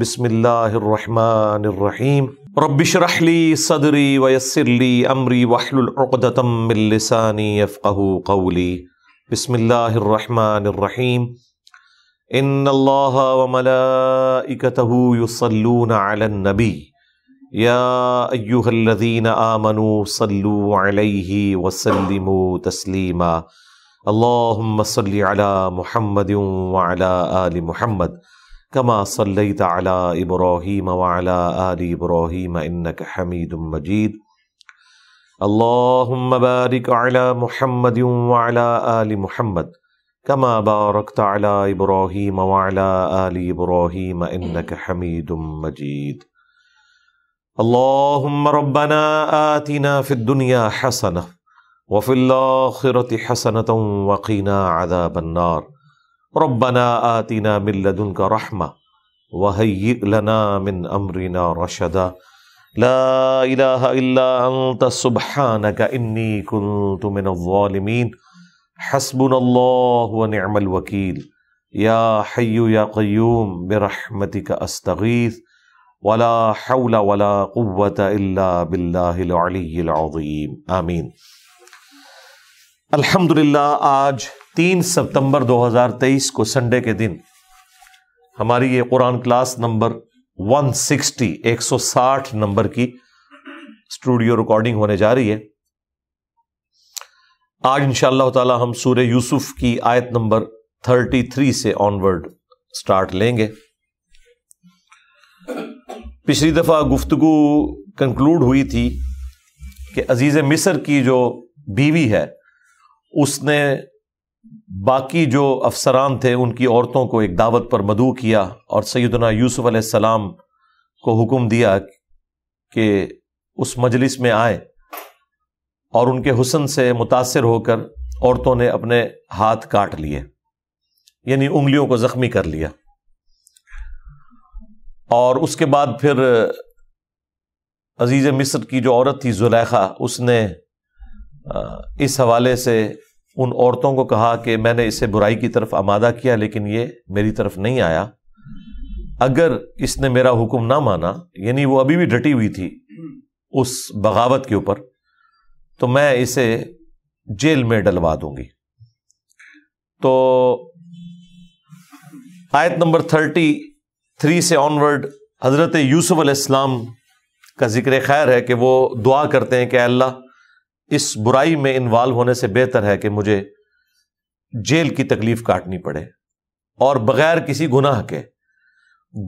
بسم الله الرحمن الرحيم رب اشرح لي صدري ويسر لي أمري واحلل عقدة من لساني يفقه قولي بسم الله الرحمن الرحيم إن الله وملائكته يصلون على النبي يا أيها الذين آمنوا صلوا عليه وسلموا تسليما اللهم صل على محمد وعلى آل محمد كما صليت على ابراهيم وعلى ال ابراهيم انك حميد مجيد اللهم بارك على محمد وعلى ال محمد كما باركت على ابراهيم وعلى ال ابراهيم انك حميد مجيد اللهم ربنا اتنا في الدنيا حسنه وفي الاخره حسنه وقنا عذاب النار ربنا آتنا من لدنك رحمة وهيئ لنا من أمرنا رشدا لا إله إلا أنت سبحانك إني كنت من الظالمين حسبنا الله ونعم الوكيل يا حي يا قيوم برحمتك أستغيث ولا حول ولا قوة إلا بالله العلي العظيم آمين الحمد لله آج तीन सितंबर 2023 को संडे के दिन हमारी ये कुरान क्लास नंबर 160 160 नंबर की स्टूडियो रिकॉर्डिंग होने जा रही है आज इंशाल्लाह ताला हम सूर्य यूसुफ की आयत नंबर 33 से ऑनवर्ड स्टार्ट लेंगे पिछली दफ़ा गुफ्तगु कंक्लूड हुई थी कि अजीज़ मिस्र की जो बीवी है उसने बाकी जो अफसरान थे उनकी औरतों को एक दावत पर मधु किया और सैदना यूसुफ अलैहिस्सलाम को हुक्म दिया कि उस मजलिस में आए और उनके हुसन से मुतासर होकर औरतों ने अपने हाथ काट लिए यानी उंगलियों को ज़ख्मी कर लिया और उसके बाद फिर अजीज़ मिस्र की जो औरत थी जुलेखा उसने इस हवाले से उन औरतों को कहा कि मैंने इसे बुराई की तरफ आमादा किया लेकिन ये मेरी तरफ नहीं आया अगर इसने मेरा हुक्म ना माना यानी वो अभी भी डटी हुई थी उस बगावत के ऊपर तो मैं इसे जेल में डलवा दूंगी तो आयत नंबर थर्टी थ्री से ऑनवर्ड हज़रत यूसुफ़ अलैहिस्सलाम का जिक्र खैर है कि वो दुआ करते हैं कि अल्लाह इस बुराई में इन्वॉल्व होने से बेहतर है कि मुझे जेल की तकलीफ काटनी पड़े और बगैर किसी गुनाह के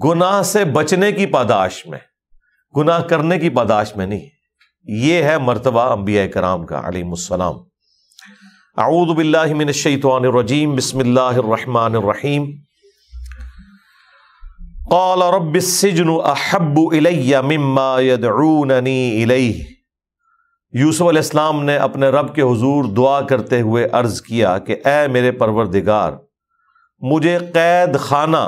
गुनाह से बचने की पादाश में गुनाह करने की पादाश में नहीं ये है मरतबा अम्बिया कराम का अलीसलाम आऊदबिल्लाशतवानरजीम बसमीम कौल रबिसजन अहब इलैया मिम्मा यदरूननी इलैह यूसुफ इस्लाम ने अपने रब के हजूर दुआ करते हुए अर्ज़ किया कि ए मेरे परवरदिगार मुझे कैद खाना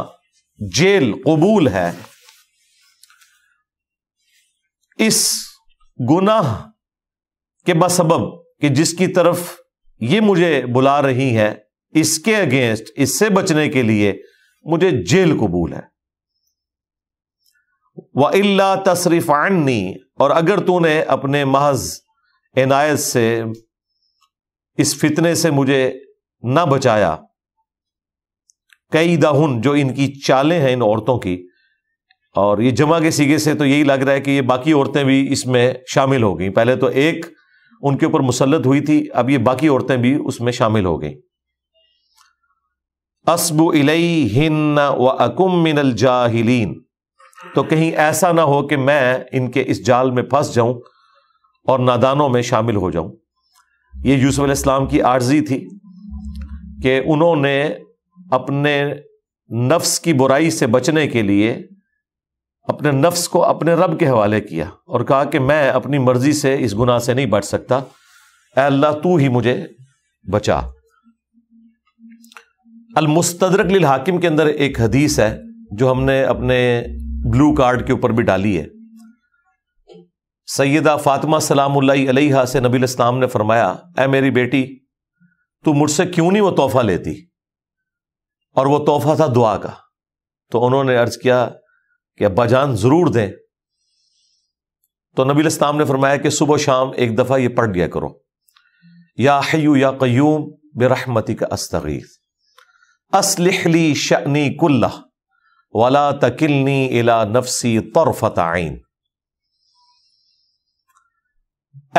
जेल कबूल है इस गुनाह के बसबब कि जिसकी तरफ ये मुझे बुला रही है इसके अगेंस्ट इससे बचने के लिए मुझे जेल कबूल है व अल्ला तसरीफ़ानी और अगर तूने अपने महज इनायत से इस फितने से मुझे ना बचाया कई दाहुन जो इनकी चालें हैं इन औरतों की और ये जमा के सीगे से तो यही लग रहा है कि ये बाकी औरतें भी इसमें शामिल हो गई पहले तो एक उनके ऊपर मुसलत हुई थी अब ये बाकी औरतें भी उसमें शामिल हो गई असबु इलई हिन्न व अकुम मिनल जाहिलीन तो कहीं ऐसा ना हो कि मैं इनके इस जाल में फंस जाऊं और नादानों में शामिल हो जाऊं ये यूसुफ इस्लाम की आर्जी थी कि उन्होंने अपने नफ्स की बुराई से बचने के लिए अपने नफ्स को अपने रब के हवाले किया और कहा कि मैं अपनी मर्जी से इस गुनाह से नहीं बच सकता अल्लाह तू ही मुझे बचा अलमुस्तरक लिल हाकिम के अंदर एक हदीस है जो हमने अपने ब्लू कार्ड के ऊपर भी डाली है सैदा फ़ातिमा सलाम अलैहा से नबी इस्लाम ने फरमाया ए मेरी बेटी तू मुझसे क्यों नहीं वो तोहफ़ा लेती और वो तोहफ़ा था दुआ का तो उन्होंने अर्ज किया कि अब्बा जान ज़रूर दें तो नबी इस्लाम ने फरमाया कि सुबह शाम एक दफ़ा ये पढ़ लिया करो या हयू या क्यूम बेरहमती का अस्तगीर असलिखली शनी कुल्ला वाला तकिलनी इला नफसी तरफ आइन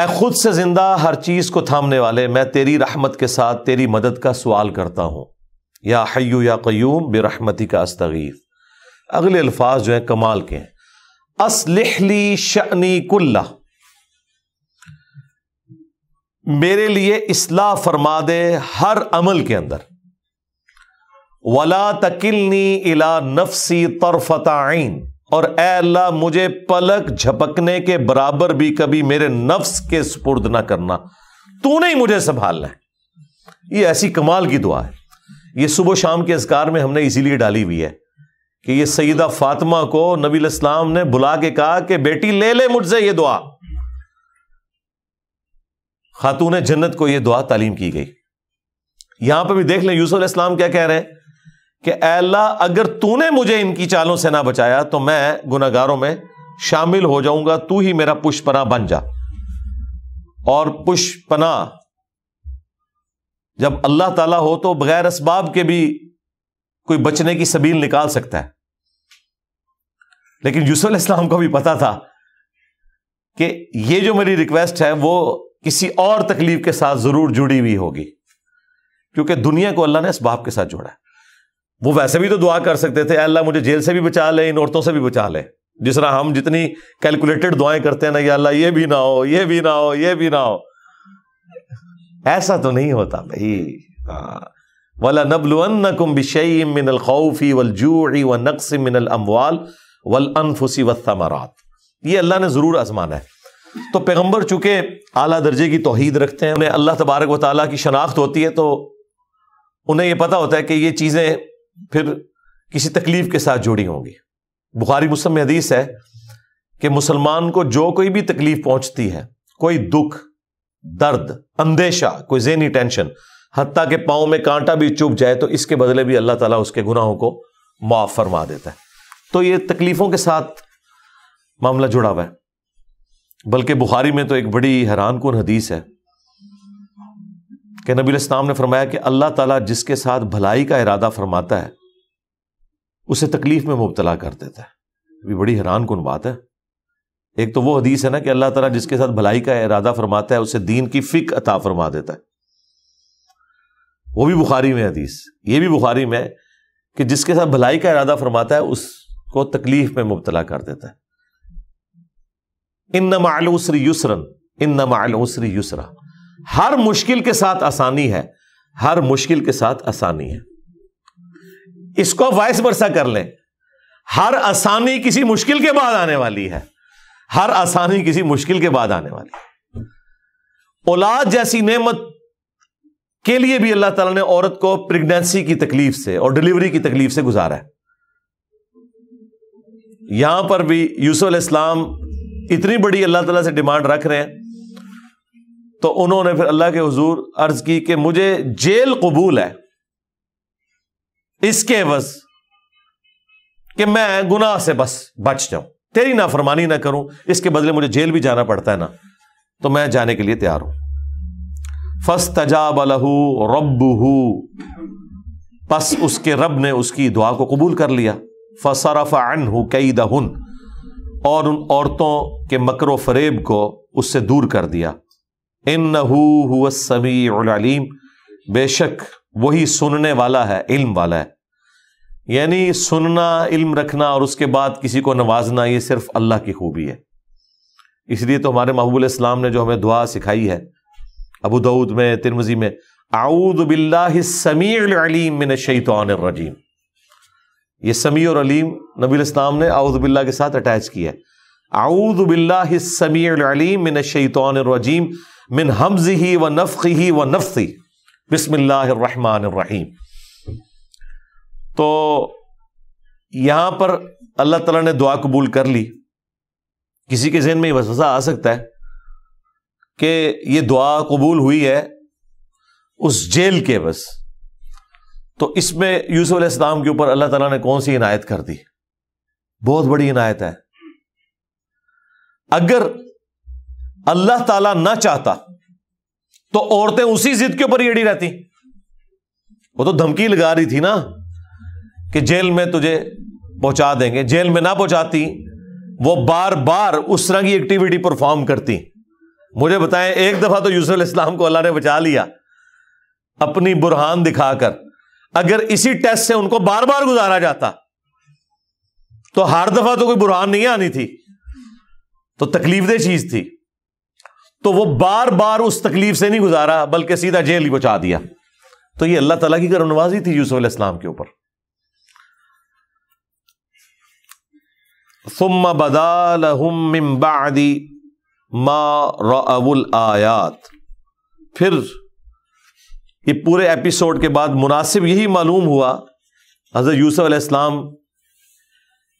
ए खुद से जिंदा हर चीज को थामने वाले मैं तेरी रहमत के साथ तेरी मदद का सवाल करता हूं या हयू या क्यूम बेरहमती का अस्तगीर अगले अल्फाज जो है कमाल के हैं असलिखली शनी कुल्ला मेरे लिए इसलाह फरमा दे हर अमल के अंदर वला तकिलनी इला नफसी तरफता आइन और ए अल्लाह मुझे पलक झपकने के बराबर भी कभी मेरे नफ्स के सुपुर्द ना करना तू नहीं मुझे संभालना है ये ऐसी कमाल की दुआ है ये सुबह शाम के असकार में हमने इसीलिए डाली हुई है कि ये सईदा फातिमा को नबी इस्लाम ने बुला के कहा कि बेटी ले ले मुझसे ये दुआ खातून जन्नत को यह दुआ तालीम की गई यहां पर भी देख लें यूसुफ इस्लाम क्या कह रहे हैं कि अल्लाह अगर तूने मुझे इनकी चालों से ना बचाया तो मैं गुनागारों में शामिल हो जाऊंगा तू ही मेरा पुष्पना बन जा और पुष्पना जब अल्लाह ताला हो तो बगैर इसबाब के भी कोई बचने की सबील निकाल सकता है लेकिन यूसुफ इस्लाम को भी पता था कि ये जो मेरी रिक्वेस्ट है वो किसी और तकलीफ के साथ जरूर जुड़ी हुई होगी क्योंकि दुनिया को अल्लाह ने इस बाप के साथ जोड़ा है वो वैसे भी तो दुआ कर सकते थे अल्लाह मुझे जेल से भी बचा ले इन औरतों से भी बचा ले जिस तरह हम जितनी कैलकुलेटेड दुआएं करते हैं ना अल्लाह ये भी ना हो ये भी ना हो ये भी ना हो ऐसा तो नहीं होता भाई हाँ वला मिनल खौफी वल जूड़ी व नक्स मिनल अमवाल वल अनफुसी वमरात ये अल्लाह ने ज़रूर आजमाना है तो पैगम्बर चूंकि आला दर्जे की तोहीद रखते हैं उन्हें अल्लाह तबारक व ताली की शनाख्त होती है तो उन्हें यह पता होता है कि ये चीज़ें फिर किसी तकलीफ के साथ जुड़ी होंगी बुखारी मुस्लिम हदीस है कि मुसलमान को जो कोई भी तकलीफ पहुंचती है कोई दुख दर्द अंदेशा कोई जेनी टेंशन हत्या के पाँव में कांटा भी चुभ जाए तो इसके बदले भी अल्लाह ताला उसके गुनाहों को माफ़ फरमा देता है तो ये तकलीफ़ों के साथ मामला जुड़ा हुआ है बल्कि बुखारी में तो एक बड़ी हैरान कन हदीस है कि नबी इस्लाम ने फरमाया कि अल्लाह ताला जिसके साथ भलाई का इरादा फरमाता है उसे तकलीफ में मुबतला कर देता है ये बड़ी हैरान कन बात है एक तो वो हदीस है ना कि अल्लाह ताला जिसके साथ भलाई का इरादा फरमाता है उसे दीन की फ़िक अता फरमा देता है वो भी बुखारी में हदीस ये भी बुखारी में कि जिसके साथ भलाई का इरादा फरमाता है उसको तकलीफ में मुबतला कर देता है इन नमाल उसरी युसरन इन न उसरी युसरा हर मुश्किल के साथ आसानी है हर मुश्किल के साथ आसानी है इसको वायस वर्षा कर ले हर आसानी किसी मुश्किल के बाद आने वाली है हर आसानी किसी मुश्किल के बाद आने वाली है औलाद जैसी नेमत के लिए भी अल्लाह ताला ने औरत को प्रेगनेंसी की तकलीफ से और डिलीवरी की तकलीफ से गुजारा है यहां पर भी यूसुफ इस्लाम इतनी बड़ी अल्लाह ताला से डिमांड रख रहे हैं तो उन्होंने फिर अल्लाह के हजूर अर्ज की कि मुझे जेल कबूल है इसके बस कि मैं गुनाह से बस बच जाऊं तेरी ना फरमानी ना करूं इसके बदले मुझे जेल भी जाना पड़ता है ना तो मैं जाने के लिए तैयार हूं फस तजा लहू रब बस उसके रब ने उसकी दुआ को कबूल कर लिया फसरफ अन हु कई दुन और उन औरतों के मकर फरेब को उससे दूर कर दिया इन नहू बेशक वही सुनने वाला है इल्म वाला है यानी सुनना इल्म रखना और उसके बाद किसी को नवाजना ये सिर्फ अल्लाह की खूबी है इसलिए तो हमारे महबूल इस्लाम ने जो हमें दुआ सिखाई है अबू दाऊद में तिरमजी में आऊद बिल्लाम मिन शैतरजीम ये समी और अलीम नबी इस्लाम ने आऊद बिल्ला के साथ अटैच किया है आऊद बिल्लाम मिन शैतरजीम मिन हमज ही व नफ़ ही व नफ़ी बसमिल्लाम तो यहां पर अल्लाह तला ने दुआ कबूल कर ली किसी के जहन में ये वसवसा आ सकता है कि ये दुआ कबूल हुई है उस जेल के बस तो इसमें यूसुफ इस्लाम के ऊपर अल्लाह ताला ने कौन सी इनायत कर दी बहुत बड़ी इनायत है अगर अल्लाह ताला ना चाहता तो औरतें उसी जिद के ऊपर ही अड़ी रहती वो तो धमकी लगा रही थी ना कि जेल में तुझे पहुंचा देंगे जेल में ना पहुंचाती वो बार बार उस तरह की एक्टिविटी परफॉर्म करती मुझे बताएं एक दफा तो यूसुफ इस्लाम को अल्लाह ने बचा लिया अपनी बुरहान दिखाकर अगर इसी टेस्ट से उनको बार बार गुजारा जाता तो हर दफा तो कोई बुरहान नहीं आनी थी तो तकलीफ दे चीज थी तो वो बार बार उस तकलीफ से नहीं गुजारा बल्कि सीधा जेल ही पहुंचा दिया तो ये अल्लाह तला की करनवाजी थी यूसुफ इस्लाम के ऊपर सुम बदाल बादी मा रउल आयात फिर ये पूरे एपिसोड के बाद मुनासिब यही मालूम हुआ हज़रत यूसुफ इस्लाम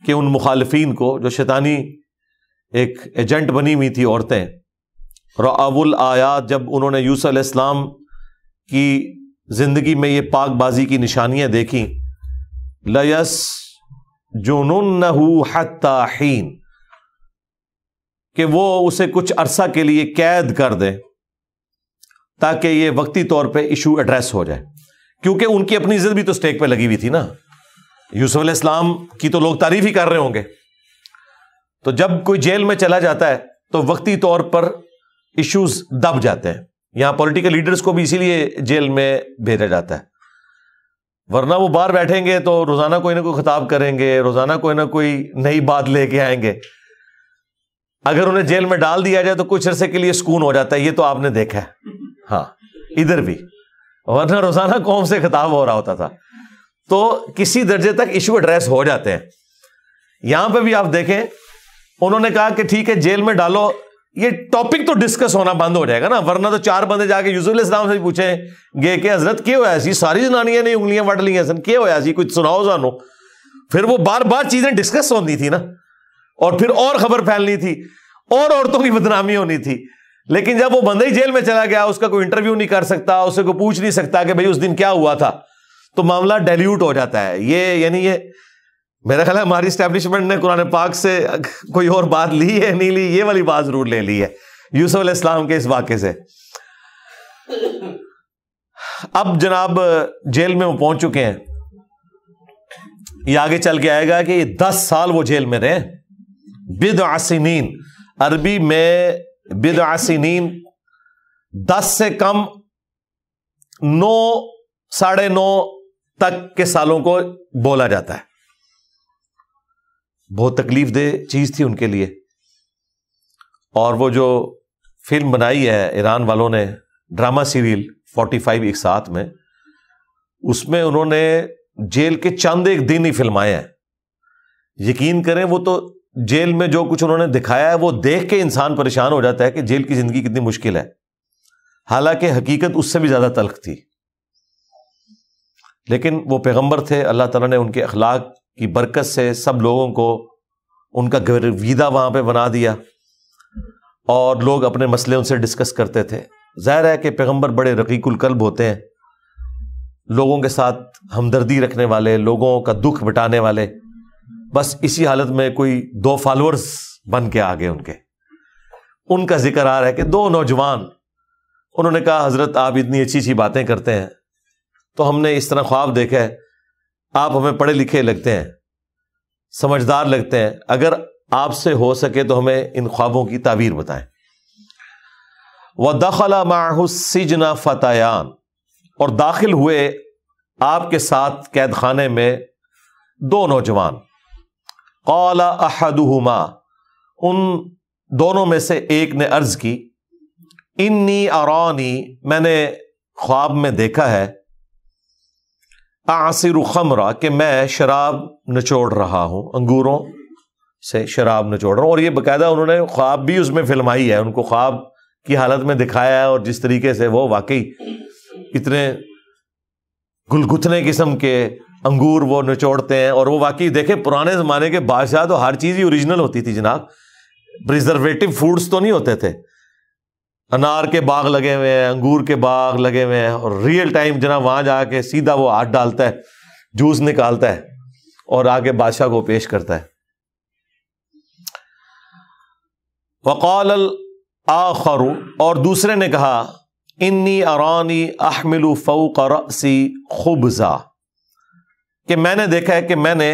के उन मुखालफन को जो शैतानी एक एजेंट बनी हुई थी औरतें रबुल आयात जब उन्होंने यूसल इस्लाम की ज़िंदगी में ये पाकबाजी की निशानियां देखी लयस जुनुन हत्ताहीन कि वो उसे कुछ अरसा के लिए कैद कर दे ताकि ये वक्ती तौर पे इशू एड्रेस हो जाए क्योंकि उनकी अपनी इज्जत भी तो स्टेक पे लगी हुई थी ना यूसुफ इस्लाम की तो लोग तारीफ ही कर रहे होंगे तो जब कोई जेल में चला जाता है तो वक्ती तौर पर इश्यूज दब जाते हैं यहां पॉलिटिकल लीडर्स को भी इसीलिए जेल में भेजा जाता है वरना वो बाहर बैठेंगे तो रोजाना कोई ना कोई खिताब करेंगे रोजाना कोई ना कोई नई बात लेके आएंगे अगर उन्हें जेल में डाल दिया जाए तो कुछ अरसे के लिए सुकून हो जाता है ये तो आपने देखा है हाँ इधर भी वरना रोजाना कौन से खिताब हो रहा होता था तो किसी दर्जे तक इशू एड्रेस हो जाते हैं यहां पर भी आप देखें उन्होंने कहा कि ठीक है जेल में डालो ये टॉपिक तो डिस्कस होना बंद हो जाएगा ना वरना तो चार बंदे जाके यूसुफ इस्लाम से पूछे गे के हजरत क्या होया सी सारी जनानियां ने उंगलियां वट लिया सन क्या होया सी कुछ सुनाओ सानू फिर वो बार बार चीजें डिस्कस होनी थी ना और फिर और खबर फैलनी थी और औरतों की बदनामी होनी थी लेकिन जब वो बंदा ही जेल में चला गया उसका कोई इंटरव्यू नहीं कर सकता उसे कोई पूछ नहीं सकता कि भाई उस दिन क्या हुआ था तो मामला डेल्यूट हो जाता है ये यानी ये मेरा ख्याल है हमारी स्टैब्लिशमेंट ने कुरान पाक से कोई और बात ली है नहीं ली ये वाली बात जरूर ले ली है यूसुफ इस्लाम के इस वाक्य से अब जनाब जेल में वो पहुंच चुके हैं ये आगे चल के आएगा कि ये दस साल वो जेल में रहे बिद आसिनीन अरबी में बिद आसिनीन दस से कम नौ साढ़े नौ तक के सालों को बोला जाता है बहुत तकलीफ दे चीज़ थी उनके लिए और वो जो फिल्म बनाई है ईरान वालों ने ड्रामा सीरियल 45 एक साथ में उसमें उन्होंने जेल के चंद एक दिन ही फिल्माए हैं यकीन करें वो तो जेल में जो कुछ उन्होंने दिखाया है वो देख के इंसान परेशान हो जाता है कि जेल की ज़िंदगी कितनी मुश्किल है हालांकि हकीकत उससे भी ज़्यादा तलख थी लेकिन वो पैगंबर थे अल्लाह तला ने उनके अखलाक की बरकत से सब लोगों को उनका गर्विदा वहाँ पे बना दिया और लोग अपने मसले उनसे डिस्कस करते थे जाहिर है कि पैगंबर बड़े रकीकुल कल्ब होते हैं लोगों के साथ हमदर्दी रखने वाले लोगों का दुख बिटाने वाले बस इसी हालत में कोई दो फॉलोअर्स बन के आ गए उनके उनका जिक्र आ रहा है कि दो नौजवान उन्होंने कहा हजरत आप इतनी अच्छी अच्छी बातें करते हैं तो हमने इस तरह ख्वाब देखा है आप हमें पढ़े लिखे लगते हैं समझदार लगते हैं अगर आपसे हो सके तो हमें इन ख्वाबों की ताबीर बताएं व दखला सिजना फतायान और दाखिल हुए आपके साथ कैद खाने में दो नौजवान कौला अहदुहुमा उन दोनों में से एक ने अर्ज की इन्नी आरौनी मैंने ख्वाब में देखा है आसिर खमरा कि मैं शराब नचोड़ रहा हूँ अंगूरों से शराब नचोड़ रहा हूँ और ये बाकायदा उन्होंने ख्वाब भी उसमें फिल्माई है उनको ख्वाब की हालत में दिखाया है और जिस तरीके से वो वाकई इतने गुलगुथने किस्म के अंगूर वो निचोड़ते हैं और वो वाकई देखे पुराने ज़माने के बादशाह तो हर चीज़ ही ओरिजिनल होती थी जनाब प्रिजर्वेटिव फूड्स तो नहीं होते थे अनार के बाग लगे हुए हैं अंगूर के बाग लगे हुए हैं और रियल टाइम जना वहां जाके सीधा वो हाथ डालता है जूस निकालता है और आगे बादशाह को पेश करता है वकाल आखरु और दूसरे ने कहा इन्नी अरानी अहमिलु फ़ौक रसी खुबजा कि मैंने देखा है कि मैंने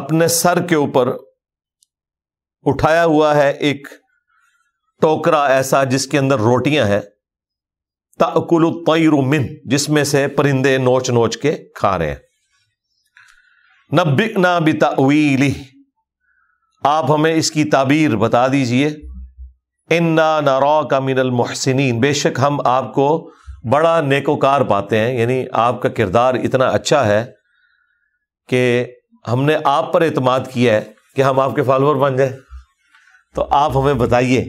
अपने सर के ऊपर उठाया हुआ है एक टोकरा ऐसा जिसके अंदर रोटियां हैं तकुल तयरुमिन जिसमें से परिंदे नोच नोच के खा रहे हैं नब्बिकना बितावीली आप हमें इसकी ताबीर बता दीजिए इन्ना नारा का मिनल मोहसिन बेशक हम आपको बड़ा नेकोकार पाते हैं यानी आपका किरदार इतना अच्छा है कि हमने आप पर अतमाद किया है कि हम आपके फॉलोअर बन जाए तो आप हमें बताइए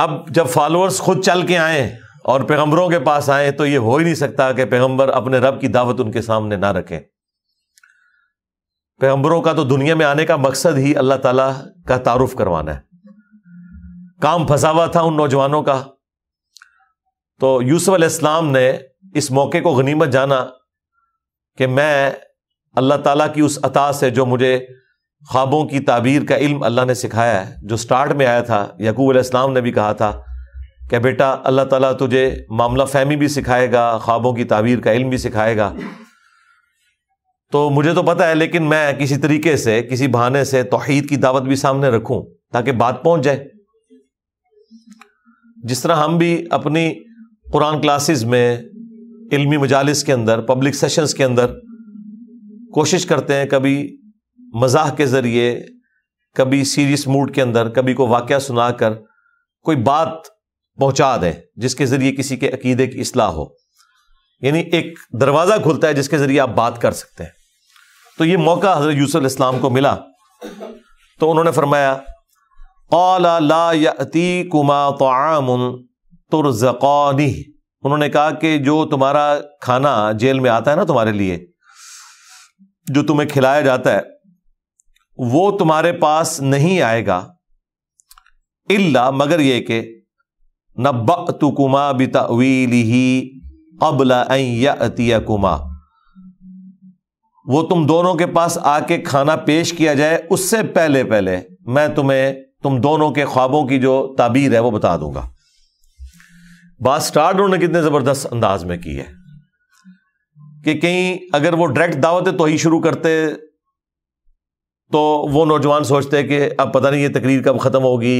अब जब फॉलोअर्स खुद चल के आए और पैगम्बरों के पास आए तो ये हो ही नहीं सकता कि पैगम्बर अपने रब की दावत उनके सामने ना रखें पैगम्बरों का तो दुनिया में आने का मकसद ही अल्लाह ताला का तारुफ करवाना है काम फंसा हुआ था उन नौजवानों का तो यूसुफ अलैहिस्सलाम ने इस मौके को गनीमत जाना कि मैं अल्लाह ताला की उस अता से जो मुझे ख्वाबों की ताबीर का इल्म अल्लाह ने सिखाया है जो स्टार्ट में आया था यकूब इस्लाम ने भी कहा था कि बेटा अल्लाह ताला तुझे मामला फहमी भी सिखाएगा ख्वाबों की ताबीर का इल्म भी सिखाएगा तो मुझे तो पता है लेकिन मैं किसी तरीके से किसी बहाने से तोहहीद की दावत भी सामने रखूं ताकि बात पहुंच जाए जिस तरह हम भी अपनी कुरान क्लासेस में इल्मी मजालस के अंदर पब्लिक सेशंस के अंदर कोशिश करते हैं कभी मजाक के ज़रिए कभी सीरियस मूड के अंदर कभी को वाक्य सुनाकर कोई बात पहुंचा दें जिसके ज़रिए किसी के अकीदे की असलाह हो यानी एक दरवाज़ा खुलता है जिसके ज़रिए आप बात कर सकते हैं तो ये मौका हज़रत यूसुफ इस्लाम को मिला तो उन्होंने फरमाया कौला ला यती कुमा तोआमुन तुरजकौनी उन्होंने कहा कि जो तुम्हारा खाना जेल में आता है ना तुम्हारे लिए जो तुम्हें खिलाया जाता है वो तुम्हारे पास नहीं आएगा इल्ला मगर ये कि नब्बतुकुमा बितवीलिही अबला कुमा वो तुम दोनों के पास आके खाना पेश किया जाए उससे पहले पहले मैं तुम्हें तुम दोनों के ख्वाबों की जो ताबीर है वो बता दूंगा बात स्टार्ट उन्होंने कितने जबरदस्त अंदाज में की है कि कहीं अगर वो डायरेक्ट दावत तो ही शुरू करते तो वो नौजवान सोचते हैं कि अब पता नहीं ये तकरीर कब ख़त्म होगी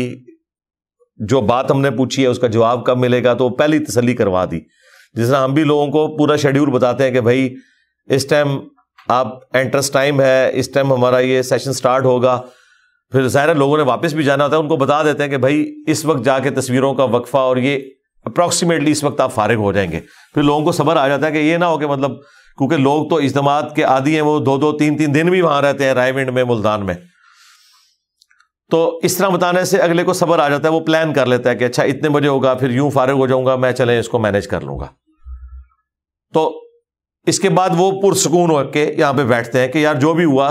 जो बात हमने पूछी है उसका जवाब कब मिलेगा तो पहली तसली करवा दी जिस तरह हम भी लोगों को पूरा शेड्यूल बताते हैं कि भाई इस टाइम आप एंट्रेंस टाइम है इस टाइम हमारा ये सेशन स्टार्ट होगा फिर ज़ाहिर लोगों ने वापस भी जाना होता है उनको बता देते हैं कि भाई इस वक्त जाके तस्वीरों का वक्फा और ये अप्रॉक्सीमेटली इस वक्त आप फारिग हो जाएंगे फिर लोगों को सबर आ जाता है कि ये ना हो कि मतलब क्योंकि लोग तो इजतम के आदि हैं वो दो दो तीन तीन दिन भी वहां रहते हैं रायविंड में मुल्तान में तो इस तरह बताने से अगले को सबर आ जाता है वो प्लान कर लेता है कि अच्छा इतने बजे होगा फिर यूं फारग हो जाऊंगा मैं चले इसको मैनेज कर लूंगा तो इसके बाद वो पुरसकून होकर यहां पे बैठते हैं कि यार जो भी हुआ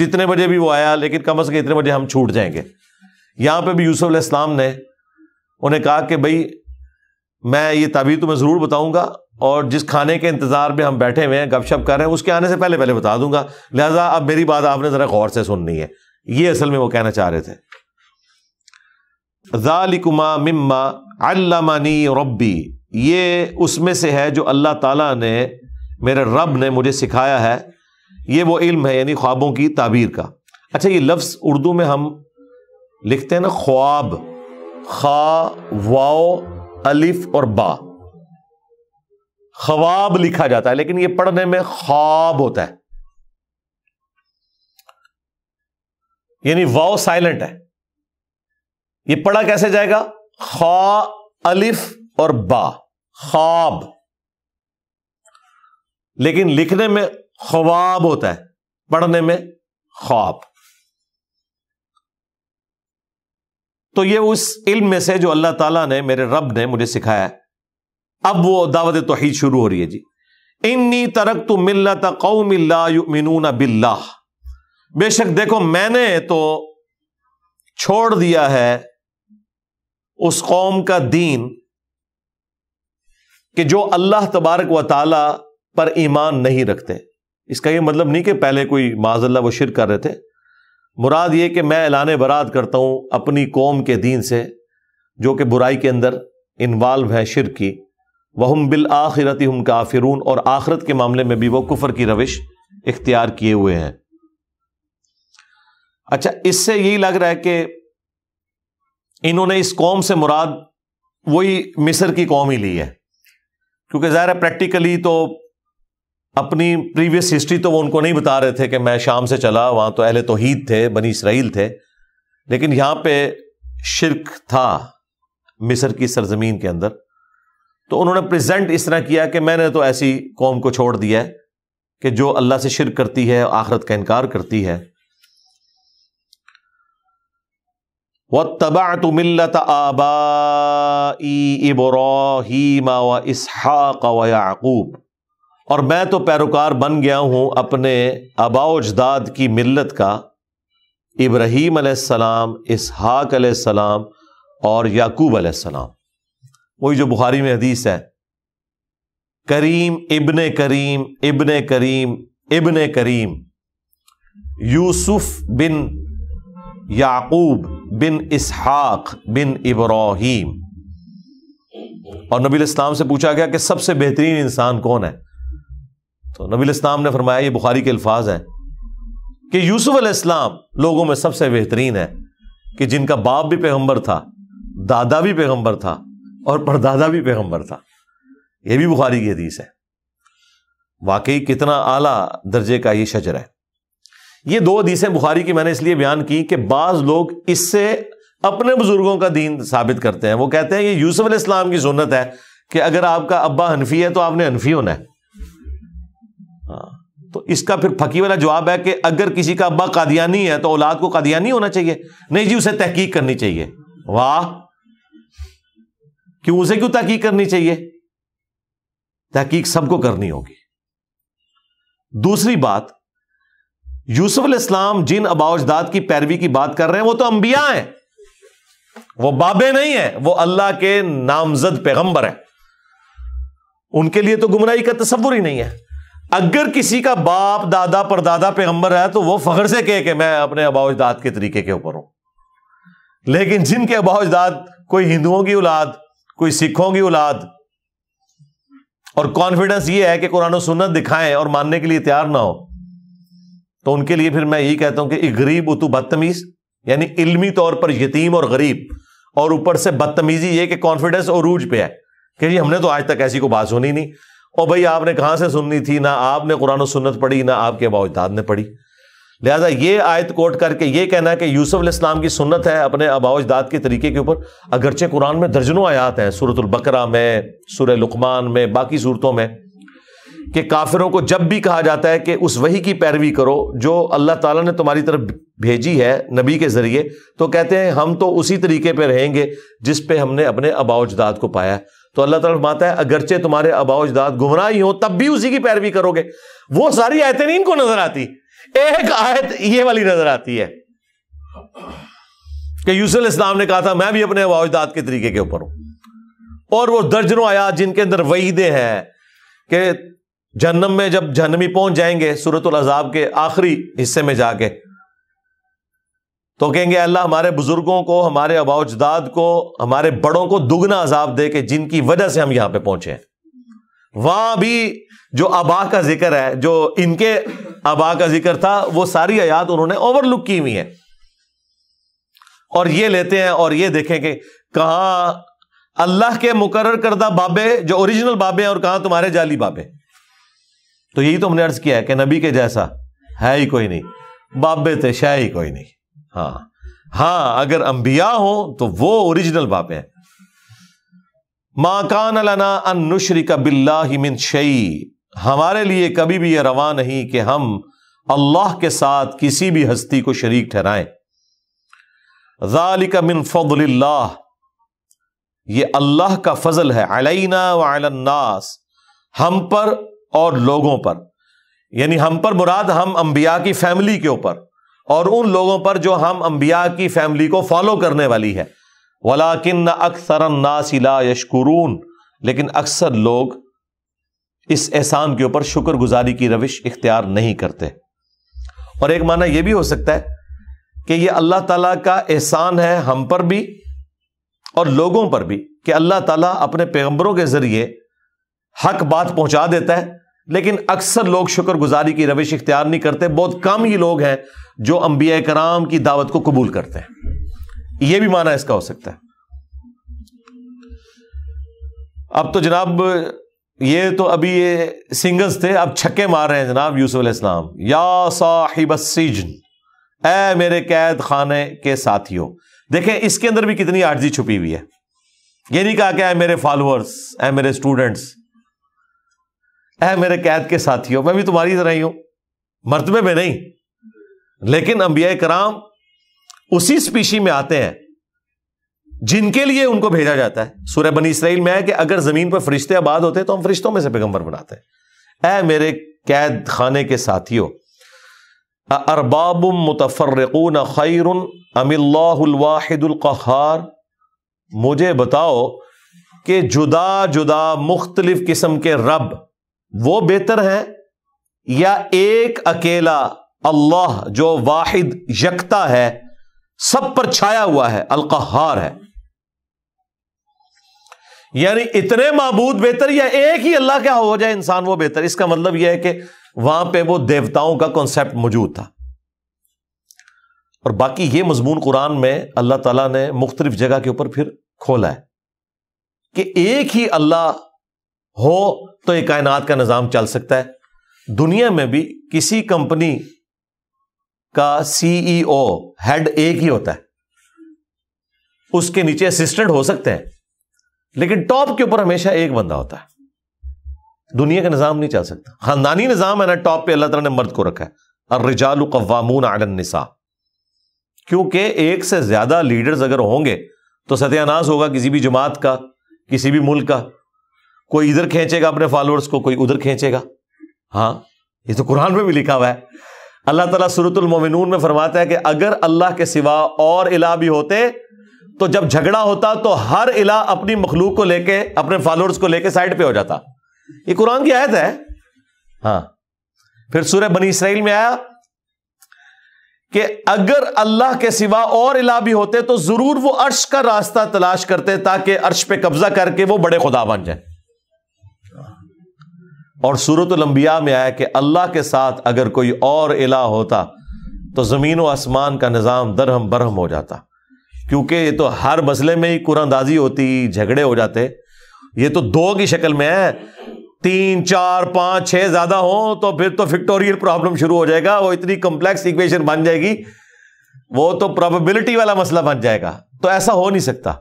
जितने बजे भी वो आया लेकिन कम अज़ कम इतने बजे हम छूट जाएंगे यहां पे भी यूसुफ इस्लाम ने उन्हें कहा कि भाई मैं ये तभी तुम्हें ज़रूर बताऊंगा और जिस खाने के इंतज़ार में हम बैठे हुए हैं गपशप कर रहे हैं उसके आने से पहले पहले बता दूंगा लिहाजा अब मेरी बात आपने ज़रा गौर से सुननी है ये असल में वो कहना चाह रहे थे ज़ालिकुमा मम्मा अल्लामानी रब्बी ये उसमें से है जो अल्लाह तला ने मेरे रब ने मुझे सिखाया है ये वो इल्म है यानी ख्वाबों की ताबीर का अच्छा ये लफ्स उर्दू में हम लिखते हैं ना ख्वाब खा वाओ अलिफ और बा ख्वाब लिखा जाता है लेकिन यह पढ़ने में ख्वाब होता है यानी वाव साइलेंट है यह पढ़ा कैसे जाएगा खा अलिफ और बा ख्वाब लेकिन लिखने में ख्वाब होता है पढ़ने में ख्वाब तो ये उस इल्म में से जो अल्लाह ताला ने मेरे रब ने मुझे सिखाया है अब वो दावत तो ही शुरू हो रही है जी इन्नी तरक तो मिल्लत कौमिल्लामिन बिल्ला बेशक देखो मैंने तो छोड़ दिया है उस कौम का दीन कि जो अल्लाह तबारक व ताला पर ईमान नहीं रखते इसका ये मतलब नहीं कि पहले कोई माजल्ला वो शिर कर रहे थे मुराद ये कि मैं ऐलान बरात करता हूं अपनी कौम के दीन से जो कि बुराई के अंदर इन्वाल्व है शिर की वहम बिल आखिरती हम काफिरून और आखिरत के मामले में भी वह कुफर की रविश इख्तियार किए हुए हैं अच्छा इससे यही लग रहा है कि इन्होंने इस कौम से मुराद वही मिस्र की कौम ही ली है क्योंकि ज़ाहिर है प्रैक्टिकली तो अपनी प्रीवियस हिस्ट्री तो वो उनको नहीं बता रहे थे कि मैं शाम से चला वहाँ तो अहले तोहीद थे बनी इसराइल थे लेकिन यहाँ पे शिरक था मिस्र की सरजमीन के अंदर तो उन्होंने प्रेजेंट इस तरह किया कि मैंने तो ऐसी कौम को छोड़ दिया है कि जो अल्लाह से शिर करती है आखरत का इनकार करती है व तबा तो मिलत आबा इब्राहीम व इसहाक व और मैं तो पैरोकार बन गया हूं अपने अबाउजदाद की मिल्लत का इब्राहीम सलाम इसहाक और याकूब सलाम वही जो बुखारी में हदीस है करीम इबन करीम इबन करीम इबन करीम यूसुफ बिन याकूब बिन इसहाक बिन इब्राहिम और नबी इस्लाम से पूछा गया कि सबसे बेहतरीन इंसान कौन है तो नबी इस्लाम ने फरमाया ये बुखारी के अल्फाज हैं कि यूसुफ अलैहिस्सलाम लोगों में सबसे बेहतरीन है कि जिनका बाप भी पैगंबर था दादा भी पैगंबर था और परदादा भी पैगम्बर था यह भी बुखारी की हदीस है वाकई कितना आला दर्जे का यह शजर है ये दो हदीसें बुखारी की मैंने इसलिए बयान की कि बाज लोग इससे अपने बुजुर्गों का दीन साबित करते हैं वो कहते हैं ये यूसुफ इस्लाम की सुन्नत है कि अगर आपका अब्बा हनफी है तो आपने हनफी होना है हाँ तो इसका फिर फकी वाला जवाब है कि अगर किसी का अब्बा कादियानी है तो औलाद को कादियानी होना चाहिए नहीं जी उसे तहकीक करनी चाहिए वाह क्यों उसे क्यों तहकीक करनी चाहिए तहकीक सबको करनी होगी दूसरी बात यूसुफ इस्लाम जिन अबाउजदाद की पैरवी की बात कर रहे हैं वो तो अंबिया हैं वो बाबे नहीं है वो अल्लाह के नामजद पैगंबर है उनके लिए तो गुमराही का तस्वुर ही नहीं है अगर किसी का बाप दादा परदादा पैगंबर है तो वो फखर से कहे कि मैं अपने अबाउजदाद के तरीके के ऊपर हूं लेकिन जिनके अबाउजदाद कोई हिंदुओं की औलाद कोई सिखों की औलाद और कॉन्फिडेंस ये है कि कुरान सुन्नत दिखाएं और मानने के लिए तैयार ना हो तो उनके लिए फिर मैं यही कहता हूं कि गरीब उतू बदतमीज यानी इलमी तौर पर यतीम और गरीब और ऊपर से बदतमीजी ये कि कॉन्फिडेंस और रूज पे है कि जी हमने तो आज तक ऐसी को बात सुनी नहीं और भाई आपने कहाँ से सुननी थी ना आपने कुरान सुन्नत पढ़ी ना आपके अबाउजदाद ने पढ़ी लिहाजा ये आयत कोट करके ये कहना है कि यूसुफ इस्लाम की सुन्नत है अपने अबाव के तरीके के ऊपर अगरचे कुरान में दर्जनों आयात हैं सूरतुल्बकरा में सूर लुकमान में बाकी सूरतों में कि काफिरों को जब भी कहा जाता है कि उस वही की पैरवी करो जो अल्लाह ताला ने तुम्हारी तरफ भेजी है नबी के ज़रिए तो कहते हैं हम तो उसी तरीके पे रहेंगे जिस पे हमने अपने अबाव को पाया तो अल्लाह तरफ माता है अगरचे तुम्हारे अबाव अजदाद गुमराह ही हो तब भी उसी की पैरवी करोगे वो सारी आयतें नहीं इनको नज़र आती एक आयत ये वाली नजर आती है कि यूसल इस्लाम ने कहा था मैं भी अपने वाजदात के तरीके के ऊपर हूं और वो दर्जनों आयात जिनके अंदर वहीदे हैं कि जन्नम में जब जहनमी पहुंच जाएंगे सूरत अजाब के आखिरी हिस्से में जाके तो कहेंगे अल्लाह हमारे बुजुर्गों को हमारे अबाउजदाद को हमारे बड़ों को दुगना अजाब दे के जिनकी वजह से हम यहां पे पहुंचे हैं वहां भी जो अबा का जिक्र है जो इनके अबा का जिक्र था वो सारी आयात उन्होंने ओवरलुक की हुई है और ये लेते हैं और ये देखें कि कहा अल्लाह के मुकर करदा बाबे जो ओरिजिनल बाबे हैं और कहा तुम्हारे जाली बाबे तो यही तो हमने अर्ज किया है कि नबी के जैसा है ही कोई नहीं बाबे थे शाय ही कोई नहीं हाँ हाँ अगर अंबिया हो तो वो ओरिजिनल बाबे हैं माकान लना अन नुशरिका बिल्लामिन शई हमारे लिए कभी भी यह रवा नहीं कि हम अल्लाह के साथ किसी भी हस्ती को शरीक ठहराएं जालिका मिन फजल्ला ये अल्लाह का फजल है अलैना वलन्नास हम पर और लोगों पर यानी हम पर मुराद हम अंबिया की फैमिली के ऊपर और उन लोगों पर जो हम अंबिया की फैमिली को फॉलो करने वाली है वलाकिन अक्सर नासिला यशकुरून लेकिन अक्सर लोग इस एहसान के ऊपर शुक्रगुजारी की रविश इख्तियार नहीं करते और एक माना यह भी हो सकता है कि यह अल्लाह तला का एहसान है हम पर भी और लोगों पर भी कि अल्लाह ताला अपने पैगंबरों के जरिए हक बात पहुंचा देता है लेकिन अक्सर लोग शुक्रगुजारी की रविश इख्तियार नहीं करते बहुत कम ही लोग हैं जो अम्बिया कराम की दावत को कबूल करते हैं यह भी माना इसका हो सकता है अब तो जनाब ये तो अभी ये सिंगल्स थे अब छक्के मार रहे हैं जनाब यूसुफ इस्लाम या साहिब सीजन ए मेरे कैद खाने के साथियों देखें इसके अंदर भी कितनी आर्जी छुपी हुई है ये नहीं कहा कि ए मेरे फॉलोअर्स ए मेरे स्टूडेंट्स ए मेरे कैद के साथियों मैं भी तुम्हारी तरह ही हूं मर्तबे में नहीं लेकिन अम्बिया कराम उसी स्पीशी में आते हैं जिनके लिए उनको भेजा जाता है सूर्य बनी इसराइल में है कि अगर जमीन पर फरिश्ते आबाद होते तो हम फरिश्तों में से पैगंबर बनाते हैं मेरे कैद खाने के साथियों अरबाब मुतफरकून खैर अमिल्लाहार मुझे बताओ कि जुदा जुदा मुख्तलिफ किस्म के रब वो बेहतर है या एक अकेला अल्लाह जो वाहिद यकता है सब पर छाया हुआ है अलकहार है यानी इतने मबूद बेहतर या एक ही अल्लाह क्या हो जाए इंसान वो बेहतर इसका मतलब यह है कि वहां पर वो देवताओं का कॉन्सेप्ट मौजूद था और बाकी यह मजमून कुरान में अल्लाह तला ने मुख्तलिफ जगह के ऊपर फिर खोला है कि एक ही अल्लाह हो तो एक कायनात का निज़ाम चल सकता है दुनिया में भी किसी कंपनी का सीईओ हेड e एक ही होता है उसके नीचे असिस्टेंट हो सकते हैं लेकिन टॉप के ऊपर हमेशा एक बंदा होता है दुनिया का निजाम नहीं चल सकता खानदानी निजाम है ना टॉप पे अल्लाह तला ने मर्द को रखा है और रिजाल कवामून आलन निसा क्योंकि एक से ज्यादा लीडर्स अगर होंगे तो सत्यानाश होगा किसी भी जमात का किसी भी मुल्क का कोई इधर खींचेगा अपने फॉलोअर्स को कोई उधर खींचेगा हाँ ये तो कुरान में भी लिखा हुआ है अल्लाह तला सूरतुल में फरमाता है कि अगर अल्लाह के सिवा और इला भी होते तो जब झगड़ा होता तो हर इला अपनी मखलूक को लेकर अपने फॉलोअर्स को लेकर साइड पर हो जाता ये कुरान की आयत है हाँ फिर सूर्य बनी इसराइल में आया कि अगर अल्लाह के सिवा और इला भी होते तो जरूर वो अर्श का रास्ता तलाश करते ताकि अर्श पे कब्जा करके वो बड़े खुदा बन जाए और सूरत लंबिया में आया कि अल्लाह के साथ अगर कोई और इला होता तो ज़मीन व आसमान का निज़ाम दरहम बरहम हो जाता क्योंकि ये तो हर मसले में ही कुरानदाजी होती झगड़े हो जाते ये तो दो की शक्ल में है तीन चार पाँच छः ज़्यादा हो तो फिर तो फिक्टोरियल प्रॉब्लम शुरू हो जाएगा वो इतनी कम्प्लेक्स इक्वेशन बन जाएगी वो तो प्रोबेबिलिटी वाला मसला बन जाएगा तो ऐसा हो नहीं सकता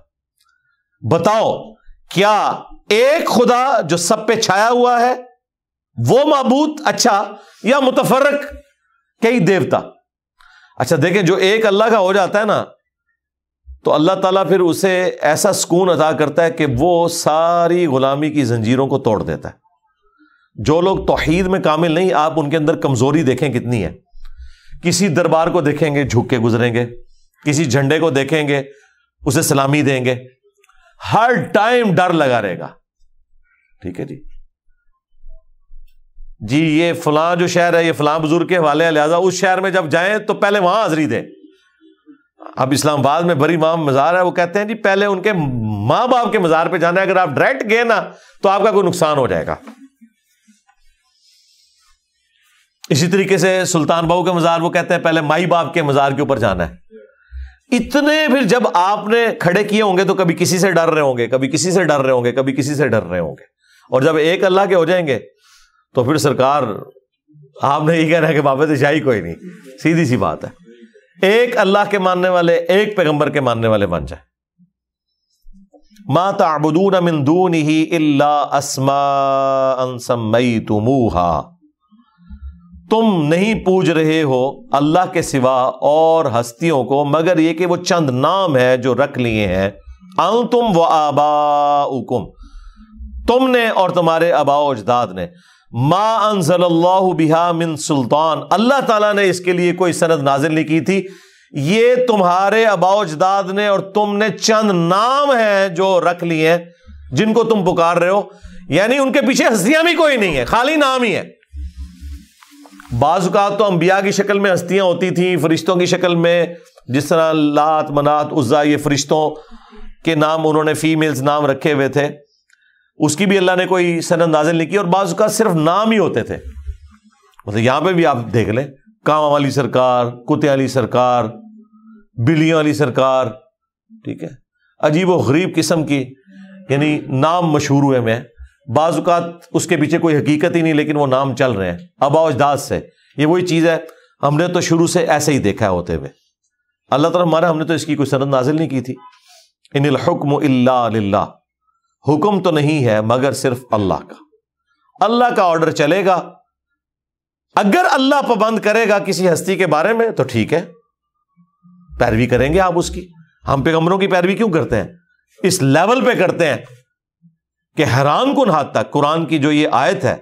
बताओ क्या एक खुदा जो सब पे छाया हुआ है वो मबूत अच्छा या मुतफरक कई देवता अच्छा देखें जो एक अल्लाह का हो जाता है ना तो अल्लाह ताला फिर उसे ऐसा सुकून अदा करता है कि वो सारी गुलामी की जंजीरों को तोड़ देता है जो लोग तोहहीद में कामिल नहीं आप उनके अंदर कमजोरी देखें कितनी है किसी दरबार को देखेंगे झुक के गुजरेंगे किसी झंडे को देखेंगे उसे सलामी देंगे हर टाइम डर लगा रहेगा ठीक है जी जी ये फलां जो शहर है ये फलां बुजुर्ग के हवाले लिहाजा उस शहर में जब जाए तो पहले वहां हाजरी दें अब इस्लामाबाद में बरी माम मज़ार है वो कहते हैं जी पहले उनके माँ बाप के मज़ार पर जाना है अगर आप डायरेक्ट गए ना तो आपका कोई नुकसान हो जाएगा इसी तरीके से सुल्तान बहू के मज़ार वो कहते हैं पहले माई बाप के मज़ार के ऊपर जाना है इतने फिर जब आपने खड़े किए होंगे तो कभी किसी से डर रहे होंगे कभी किसी से डर रहे होंगे कभी किसी से डर रहे होंगे और जब एक अल्लाह के हो जाएंगे तो फिर सरकार आपने यही कहना है कि बाबे तो शाही कोई नहीं सीधी सी बात है एक अल्लाह के मानने वाले एक पैगंबर के मानने वाले बन जाए माता ताबुदून मिंदून ही इल्ला असमाई तुमूहा तुम नहीं पूज रहे हो अल्लाह के सिवा और हस्तियों को मगर ये कि वो चंद नाम है जो रख लिए हैं अं तुम व आबाउकुम तुमने और तुम्हारे आबा अजदाद ने मा अनजल्लाह बिहा मिन सुल्तान अल्लाह ताला ने इसके लिए कोई सनद नाजिल नहीं की थी ये तुम्हारे अबाउजदाद ने और तुमने चंद नाम हैं जो रख लिए हैं जिनको तुम पुकार रहे हो यानी उनके पीछे हस्तियां भी कोई नहीं है खाली नाम ही है बाजुकात तो अंबिया की शक्ल में हस्तियां होती थी फरिश्तों की शक्ल में जिस तरह लात मनात उज्जा ये फरिश्तों के नाम उन्होंने फीमेल्स नाम रखे हुए थे उसकी भी अल्लाह ने कोई सर नाजिल नहीं की और बाज का सिर्फ नाम ही होते थे मतलब यहां पर भी आप देख लें कांव वाली सरकार कुत्ते वाली सरकार बिलियों वाली सरकार ठीक है अजीब व गरीब किस्म की यानी नाम मशहूर हुए में बाजुकात उसके पीछे कोई हकीकत ही नहीं लेकिन वो नाम चल रहे हैं अबा अजदास से ये वही चीज़ है हमने तो शुरू से ऐसे ही देखा है होते हुए अल्लाह तरफ हमारा हमने तो इसकी कोई सनद नाजिल नहीं की थी इन हुक्म हुक्म तो नहीं है मगर सिर्फ अल्लाह का अल्लाह का ऑर्डर चलेगा अगर अल्लाह पाबंद करेगा किसी हस्ती के बारे में तो ठीक है पैरवी करेंगे आप उसकी हम पैगम्बरों की पैरवी क्यों करते हैं इस लेवल पे करते हैं कि हैरान कन हाथ तक कुरान की जो ये आयत है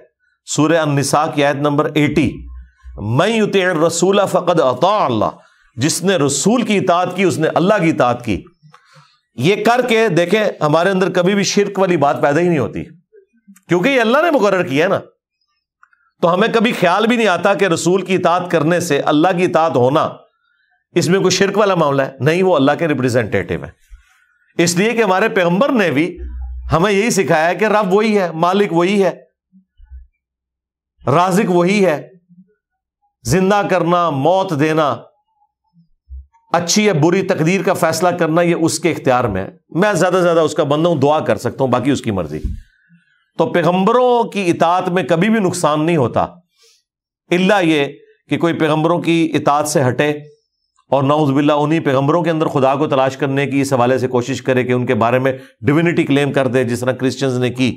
सूर्य अनसा की आयत नंबर एटी मैं युत रसूल फ़कद अता जिसने रसूल की इतात की उसने अल्लाह की इतात की ये करके देखें हमारे अंदर कभी भी शिरक वाली बात पैदा ही नहीं होती क्योंकि ये अल्लाह ने मुकर किया ना तो हमें कभी ख्याल भी नहीं आता कि रसूल की इतात करने से अल्लाह की इतात होना इसमें कोई शिरक वाला मामला है नहीं वो अल्लाह के रिप्रेजेंटेटिव है इसलिए कि हमारे पैगंबर ने भी हमें यही सिखाया है कि रब वही है मालिक वही है राजिक वही है जिंदा करना मौत देना अच्छी या बुरी तकदीर का फैसला करना यह उसके इख्तियार में है मैं ज़्यादा से ज़्यादा उसका बंदा हूं दुआ कर सकता हूँ बाकी उसकी मर्जी तो पैगम्बरों की इतात में कभी भी नुकसान नहीं होता इल्ला ये कि कोई पैगम्बरों की इतात से हटे और नाउजबिल्ला उन्हीं पैगम्बरों के अंदर खुदा को तलाश करने की इस हवाले से कोशिश करे कि उनके बारे में डिविनिटी क्लेम कर दे जिस तरह क्रिश्चियंस ने की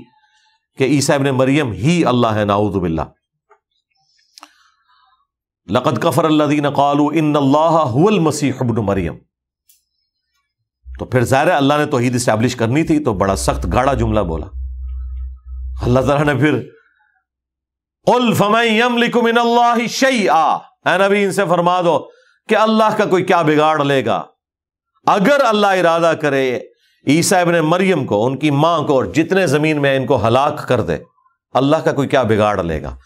कि ईसा ने मरियम ही अल्लाह है नाउजबिल्ला लकद कफर अल्लादीन कालू इन अल्लाहल मरियम तो फिर ज़ाहिर अल्लाह ने तोहद इस्टेब्लिश करनी थी तो बड़ा सख्त गाढ़ा जुमला बोला अल्लाह तला ने फिर नबी इनसे फरमा दो कि अल्लाह का कोई क्या बिगाड़ लेगा अगर अल्लाह इरादा करे ईसा इबन मरियम को उनकी मां को और जितने जमीन में इनको हलाक कर दे अल्लाह का कोई क्या बिगाड़ लेगा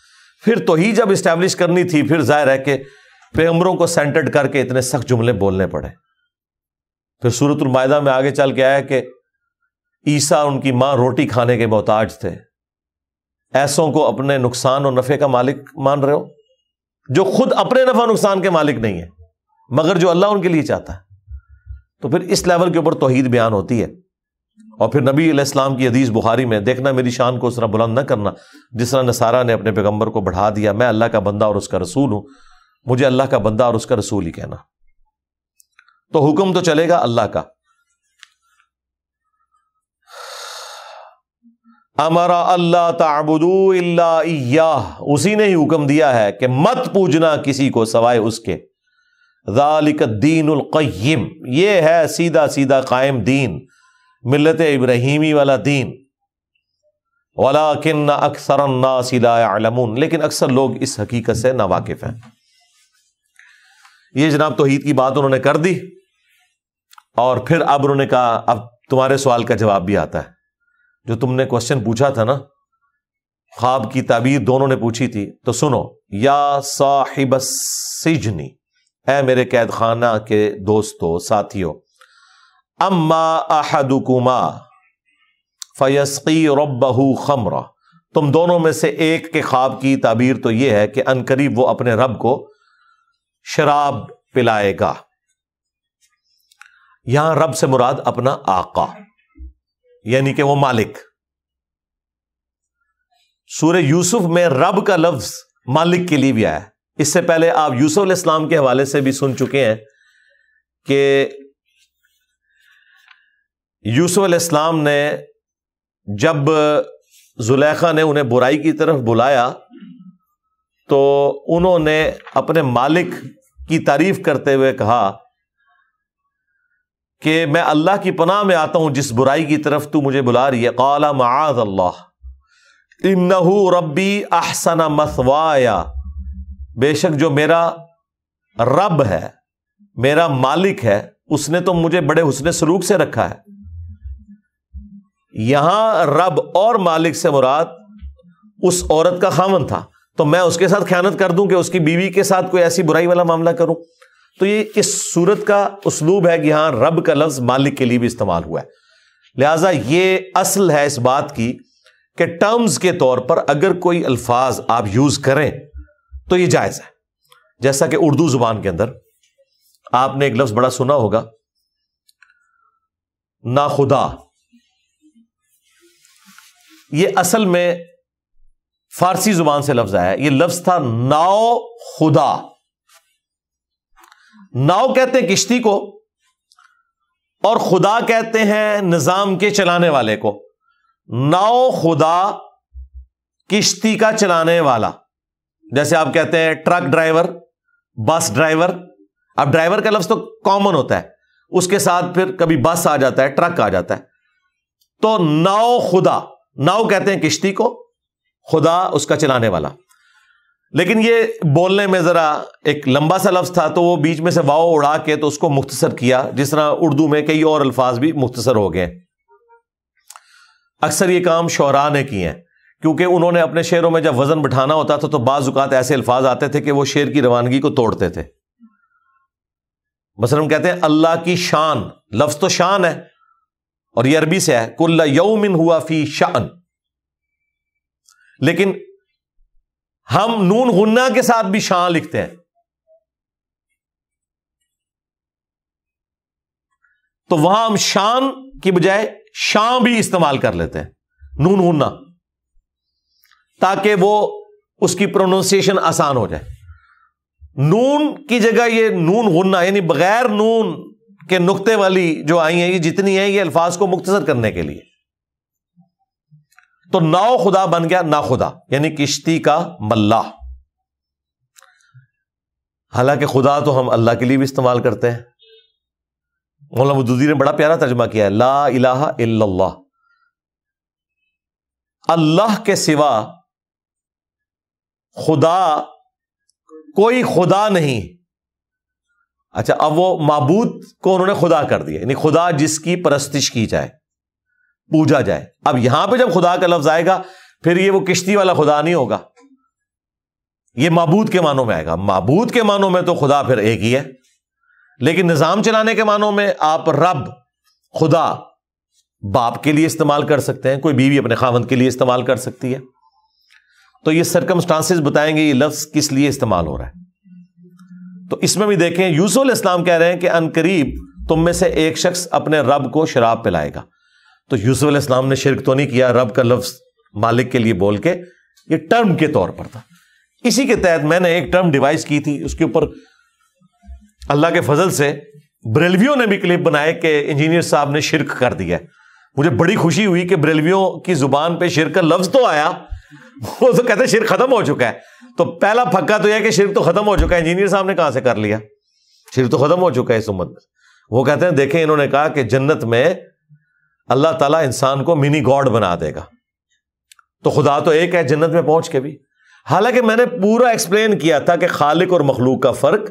फिर तो ही जब इस्टेब्लिश करनी थी फिर जाहिर है कि पैगम्बरों को सेंटर्ड करके इतने सख्त जुमले बोलने पड़े फिर सूरतुलमायदा में आगे चल के आया कि ईसा उनकी मां रोटी खाने के मोहताज थे ऐसों को अपने नुकसान और नफे का मालिक मान रहे हो जो खुद अपने नफा नुकसान के मालिक नहीं है मगर जो अल्लाह उनके लिए चाहता है तो फिर इस लेवल के ऊपर तोहहीद बयान होती है और फिर नबी इस्लाम की हदीस बुखारी में देखना मेरी शान को उस तरह बुलंद न करना जिस तरह नसारा ने अपने पैगम्बर को बढ़ा दिया मैं अल्लाह का बंदा और उसका रसूल हूं मुझे अल्लाह का बंदा और उसका रसूल ही कहना तो हुक्म तो चलेगा अल्लाह का अमरा अल्लाह तबुदू अल्ला उसी ने ही हुक्म दिया है कि मत पूजना किसी को सवाए उसके दालिक दीन उलकयम यह है सीधा सीधा कायम दीन मिलत इब्राहिमी वाला दीन वाला किन्ना अक्सर नासिलामून लेकिन अक्सर लोग इस हकीकत से नावाकिफ हैं ये जनाब तोहहीद की बात उन्होंने कर दी और फिर अब उन्होंने कहा अब तुम्हारे सवाल का जवाब भी आता है जो तुमने क्वेश्चन पूछा था ना ख्वाब की ताबीर दोनों ने पूछी थी तो सुनो या साहिब सिजनी ए मेरे कैद खाना के दोस्तों साथियों अम्मा अहदुकुमा फ़यस्की रबहू खमरा तुम दोनों में से एक के ख्वाब की ताबीर तो यह है कि अनकरीब वो अपने रब को शराब पिलाएगा यहां रब से मुराद अपना आका यानी कि वो मालिक सूर्य यूसुफ में रब का लफ्ज मालिक के लिए भी आया इससे पहले आप यूसुफ इस्लाम के हवाले से भी सुन चुके हैं कि यूसुफ इस्लाम ने जब जुलेखा ने उन्हें बुराई की तरफ बुलाया तो उन्होंने अपने मालिक की तारीफ करते हुए कहा कि मैं अल्लाह की पनाह में आता हूं जिस बुराई की तरफ तू मुझे बुला रही है काला माज अल्लाह इन्नहू रब्बी अहसना मसवाया बेशक जो मेरा रब है मेरा मालिक है उसने तो मुझे बड़े हुसन सलूक से रखा है यहां रब और मालिक से मुराद उस औरत का खामन था तो मैं उसके साथ ख्यानत कर दूं कि उसकी बीवी के साथ कोई ऐसी बुराई वाला मामला करूं तो ये इस सूरत का उसलूब है कि यहां रब का लफ्ज मालिक के लिए भी इस्तेमाल हुआ है लिहाजा ये असल है इस बात की कि टर्म्स के तौर पर अगर कोई अल्फाज आप यूज करें तो यह जायज है जैसा कि उर्दू जुबान के अंदर आपने एक लफ्ज बड़ा सुना होगा नाखुदा ये असल में फारसी जुबान से लफ्ज आया ये लफ्ज था नाओ खुदा नाव कहते हैं किश्ती को और खुदा कहते हैं निजाम के चलाने वाले को नाव खुदा किश्ती का चलाने वाला जैसे आप कहते हैं ट्रक ड्राइवर बस ड्राइवर अब ड्राइवर का लफ्ज तो कॉमन होता है उसके साथ फिर कभी बस आ जाता है ट्रक आ जाता है तो नाव खुदा नाव कहते हैं किश्ती को खुदा उसका चलाने वाला लेकिन ये बोलने में ज़रा एक लंबा सा लफ्ज़ था तो वो बीच में से वाओ उड़ा के तो उसको मुख्तसर किया जिस तरह उर्दू में कई और अल्फाज भी मुख्तसर हो गए अक्सर ये काम शौरा ने किए हैं क्योंकि उन्होंने अपने शेरों में जब वज़न बिठाना होता था तो बाज़ात ऐसे अल्फाज आते थे कि वो शेर की रवानगी को तोड़ते थे मसलन कहते हैं अल्लाह की शान लफ्ज़ तो शान है और ये अरबी से है कुल्ला यौमिन हुआ फी शान लेकिन हम नून गुन्ना के साथ भी शान लिखते हैं तो वहां हम शान की बजाय शां भी इस्तेमाल कर लेते हैं नून गुन्ना ताकि वो उसकी प्रोनाउंसिएशन आसान हो जाए नून की जगह ये नून गुन्ना यानी बगैर नून के नुक्ते वाली जो आई है ये जितनी है ये अल्फाज को मुख्तर करने के लिए तो नाव खुदा बन गया ना खुदा यानी किश्ती का मल्ला हालांकि खुदा तो हम अल्लाह के लिए भी इस्तेमाल करते हैं मौला ने बड़ा प्यारा तर्जमा किया है ला इलाह इल्लल्लाह अल्लाह के सिवा खुदा कोई खुदा नहीं अच्छा अब वो मबूद को उन्होंने खुदा कर दिया यानी खुदा जिसकी परस्तिश की जाए पूजा जाए अब यहां पे जब खुदा का लफ्ज आएगा फिर ये वो किश्ती वाला खुदा नहीं होगा ये मबूद के मानों में आएगा मबूद के मानों में तो खुदा फिर एक ही है लेकिन निज़ाम चलाने के मानों में आप रब खुदा बाप के लिए इस्तेमाल कर सकते हैं कोई बीवी अपने खावंद के लिए इस्तेमाल कर सकती है तो ये सरकम बताएंगे ये लफ्ज़ किस लिए इस्तेमाल हो रहा है तो इसमें भी देखें यूसुल इस्लाम कह रहे हैं कि अनकरीब तुम में से एक शख्स अपने रब को शराब पिलाएगा तो यूसुफ इस्लाम ने शिरक तो नहीं किया रब का लफ्ज मालिक के लिए बोल के ये टर्म के तौर पर था इसी के तहत मैंने एक टर्म डिवाइस की थी उसके ऊपर अल्लाह के फजल से ब्रेलवियों ने भी क्लिप बनाए कि इंजीनियर साहब ने शिरक कर दिया मुझे बड़ी खुशी हुई कि ब्रेलवियों की जुबान पे शिरक का लफ्ज तो आया वो तो कहते शिर खत्म हो चुका है तो पहला फक्का तो यह कि शिर तो खत्म हो चुका है इंजीनियर साहब ने कहां से कर लिया शिर तो खत्म हो चुका है इस उम्मत में वो कहते हैं देखें इन्होंने कहा कि जन्नत में अल्लाह ताला इंसान को मिनी गॉड बना देगा तो खुदा तो एक है जन्नत में पहुंच के भी हालांकि मैंने पूरा एक्सप्लेन किया था कि खालिक और मखलूक का फर्क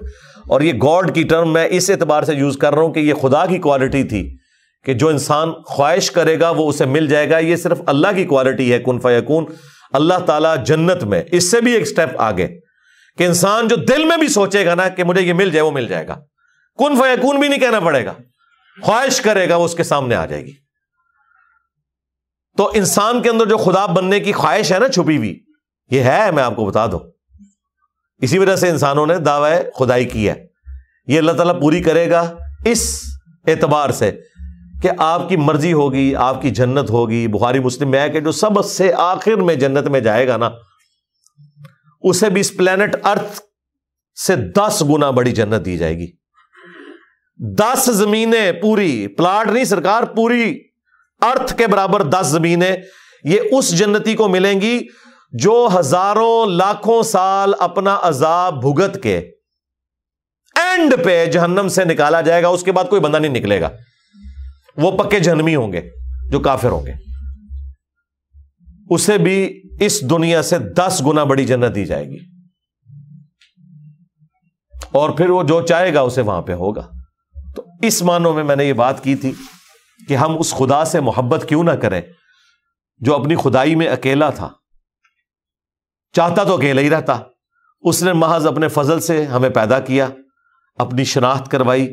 और ये गॉड की टर्म मैं इस एतबार से यूज कर रहा हूं कि ये खुदा की क्वालिटी थी कि जो इंसान ख्वाहिश करेगा वो उसे मिल जाएगा ये सिर्फ अल्लाह की क्वालिटी है कन फ़यकून अल्लाह ताला जन्नत में इससे भी एक स्टेप आगे कि इंसान जो दिल में भी सोचेगा ना कि मुझे ये मिल जाए वो मिल जाएगा कुन फयकून भी नहीं कहना पड़ेगा ख्वाहिश करेगा वो उसके सामने आ जाएगी तो इंसान के अंदर जो खुदा बनने की ख्वाहिश है ना छुपी हुई ये है मैं आपको बता दू इसी वजह से इंसानों ने दावा खुदाई की है ये अल्लाह तला पूरी करेगा इस एतबार से कि आपकी मर्जी होगी आपकी जन्नत होगी बुखारी मुस्लिम में है कि जो सबसे आखिर में जन्नत में जाएगा ना उसे भी इस प्लेनेट अर्थ से दस गुना बड़ी जन्नत दी जाएगी दस जमीनें पूरी प्लाट नहीं सरकार पूरी अर्थ के बराबर दस जमीनें ये उस जन्नती को मिलेंगी जो हजारों लाखों साल अपना अजाब भुगत के एंड पे जहन्नम से निकाला जाएगा उसके बाद कोई बंदा नहीं निकलेगा वो पक्के जन्मी होंगे जो काफिर होंगे उसे भी इस दुनिया से दस गुना बड़ी जन्नत दी जाएगी और फिर वो जो चाहेगा उसे वहां पे होगा तो इस मानों में मैंने ये बात की थी कि हम उस खुदा से मोहब्बत क्यों ना करें जो अपनी खुदाई में अकेला था चाहता तो अकेला ही रहता उसने महज अपने फजल से हमें पैदा किया अपनी शनाख्त करवाई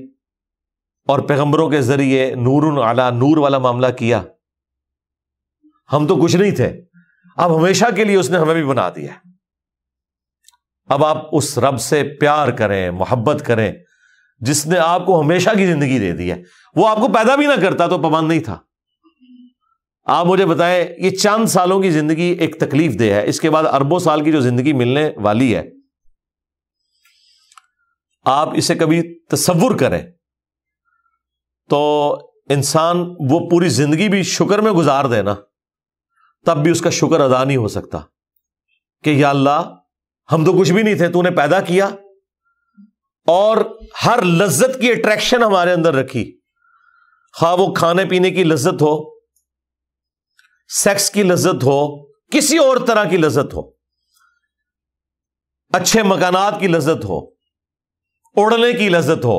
और पैगंबरों के जरिए नूर आला नूर वाला मामला किया हम तो कुछ नहीं थे अब हमेशा के लिए उसने हमें भी बना दिया अब आप उस रब से प्यार करें मोहब्बत करें जिसने आपको हमेशा की जिंदगी दे दी है वो आपको पैदा भी ना करता तो पमान नहीं था आप मुझे बताएं ये चंद सालों की जिंदगी एक तकलीफ दे है इसके बाद अरबों साल की जो जिंदगी मिलने वाली है आप इसे कभी तस्वुर करें तो इंसान वो पूरी जिंदगी भी शुक्र में गुजार देना तब भी उसका शुक्र अदा नहीं हो सकता कि या अल्लाह हम तो कुछ भी नहीं थे तूने पैदा किया और हर लज्जत की अट्रैक्शन हमारे अंदर रखी खा हाँ, वो खाने पीने की लज्जत हो सेक्स की लज्जत हो किसी और तरह की लज्जत हो अच्छे मकानात की लज्जत हो उड़ने की लज्जत हो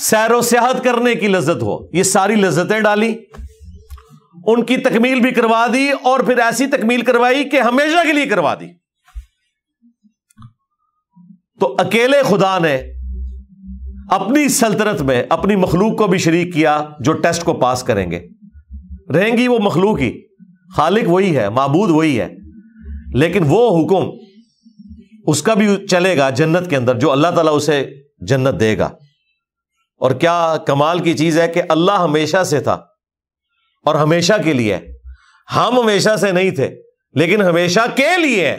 सैर सियाहत करने की लज्जत हो ये सारी लज्जतें डाली उनकी तकमील भी करवा दी और फिर ऐसी तकमील करवाई कि हमेशा के लिए करवा दी तो अकेले खुदा ने अपनी सल्तनत में अपनी मखलूक को भी शरीक किया जो टेस्ट को पास करेंगे रहेंगी वो मखलूक ही खालिक वही है मबूद वही है लेकिन वो हुक्म उसका भी चलेगा जन्नत के अंदर जो अल्लाह तला उसे जन्नत देगा और क्या कमाल की चीज है कि अल्लाह हमेशा से था और हमेशा के लिए हम हमेशा से नहीं थे लेकिन हमेशा के लिए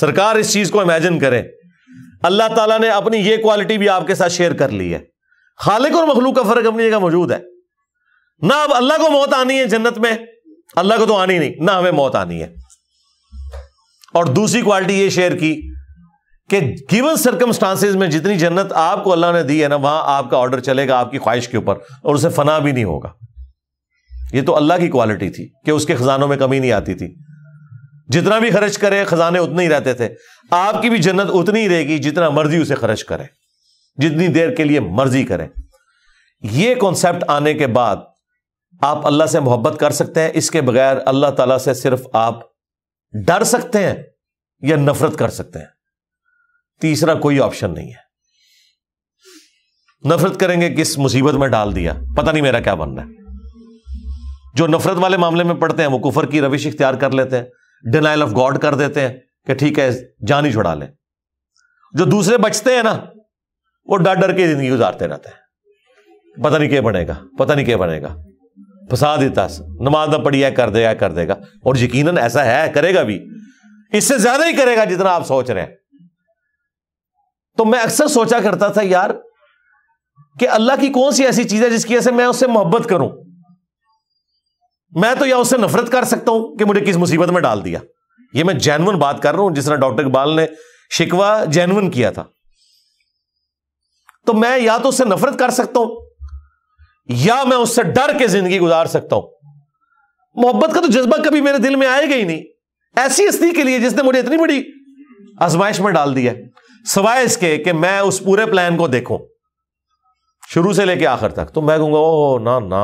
सरकार इस चीज को इमेजिन करें अल्लाह ताला ने अपनी यह क्वालिटी भी आपके साथ शेयर कर ली है खालिक और मखलूक का फर्क अपनी जगह मौजूद है ना अब अल्लाह को मौत आनी है जन्नत में अल्लाह को तो आनी नहीं ना हमें मौत आनी है और दूसरी क्वालिटी यह शेयर की कि गिवन सर्कमस्टांसिस में जितनी जन्नत आपको अल्लाह ने दी है ना वहां आपका ऑर्डर चलेगा आपकी ख्वाहिश के ऊपर और उसे फना भी नहीं होगा ये तो अल्लाह की क्वालिटी थी कि उसके खजानों में कमी नहीं आती थी जितना भी खर्च करे खजाने उतने ही रहते थे आपकी भी जन्नत उतनी ही रहेगी जितना मर्जी उसे खर्च करें जितनी देर के लिए मर्जी करें यह कॉन्सेप्ट आने के बाद आप अल्लाह से मोहब्बत कर सकते हैं इसके बगैर अल्लाह ताला से सिर्फ आप डर सकते हैं या नफरत कर सकते हैं तीसरा कोई ऑप्शन नहीं है नफरत करेंगे किस मुसीबत में डाल दिया पता नहीं मेरा क्या बनना है जो नफरत वाले मामले में पढ़ते हैं वो कुफर की रविश इख्तियार कर लेते हैं डिनाइल ऑफ गॉड कर देते हैं कि ठीक है जान ही छुड़ा लें जो दूसरे बचते हैं ना वो डर डर के जिंदगी गुजारते रहते हैं पता नहीं क्या बनेगा पता नहीं क्या बनेगा फंसा देता नमाज ना पढ़ी है कर देगा कर देगा और यकीन ऐसा है करेगा भी इससे ज्यादा ही करेगा जितना आप सोच रहे हैं तो मैं अक्सर सोचा करता था यार कि अल्लाह की कौन सी ऐसी चीज है जिसकी वजह से मैं उससे मोहब्बत करूं मैं तो या उससे नफरत कर सकता हूं कि मुझे किस मुसीबत में डाल दिया ये मैं जैनवन बात कर रहा हूं जिस तरह डॉक्टर इकबाल ने शिकवा जैनवन किया था तो मैं या तो उससे नफरत कर सकता हूं या मैं उससे डर के जिंदगी गुजार सकता हूं मोहब्बत का तो जज्बा कभी मेरे दिल में आएगा ही नहीं ऐसी हस्ती के लिए जिसने मुझे इतनी बड़ी आजमाइश में डाल दिया है सवाए इसके कि मैं उस पूरे प्लान को देखूं शुरू से लेके आखिर तक तो मैं कहूंगा ओ ना ना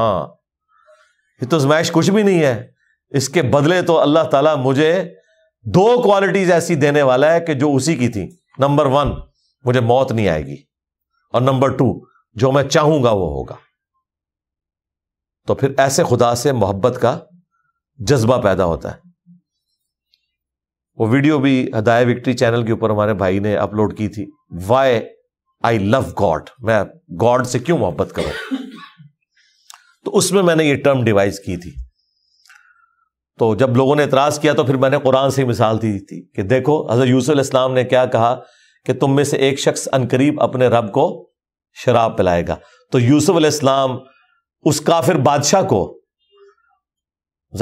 ये तो आजमाइश कुछ भी नहीं है इसके बदले तो अल्लाह ताला मुझे दो क्वालिटीज ऐसी देने वाला है कि जो उसी की थी नंबर वन मुझे मौत नहीं आएगी और नंबर टू जो मैं चाहूंगा वो होगा तो फिर ऐसे खुदा से मोहब्बत का जज्बा पैदा होता है वो वीडियो भी हदाय विक्ट्री चैनल के ऊपर हमारे भाई ने अपलोड की थी वाई आई लव गॉड मैं गॉड से क्यों मोहब्बत करूं तो उसमें मैंने ये टर्म डिवाइस की थी तो जब लोगों ने इतराज किया तो फिर मैंने कुरान से मिसाल दी थी कि देखो हज़रत यूसुफ इस्लाम ने क्या कहा कि तुम में से एक शख्स अनकरीब अपने रब को शराब पिलाएगा तो यूसुफ इस्लाम उस काफिर बादशाह को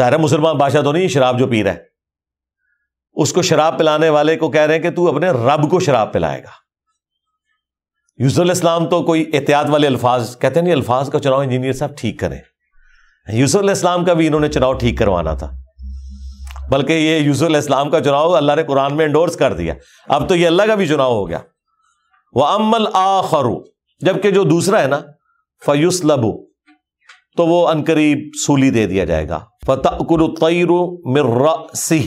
ज़ाहिर मुसलमान बादशाह तो नहीं शराब जो पी रहा है उसको शराब पिलाने वाले को कह रहे हैं कि तू अपने रब को शराब पिलाएगा यूसुल इस्लाम तो कोई एहतियात वाले अल्फाज कहते नहीं अल्फाज का चुनाव इंजीनियर साहब ठीक करें यूसुल इस्लाम का भी इन्होंने चुनाव ठीक करवाना था बल्कि ये यूसुल इस्लाम का चुनाव अल्लाह ने कुरान में इंडोर्स कर दिया अब तो ये अल्लाह का भी चुनाव हो गया वह अमल आखरू जबकि जो दूसरा है ना लबू तो वो अनकरीब सूली दे दिया जाएगा फतकुल तयरु मिर्रसी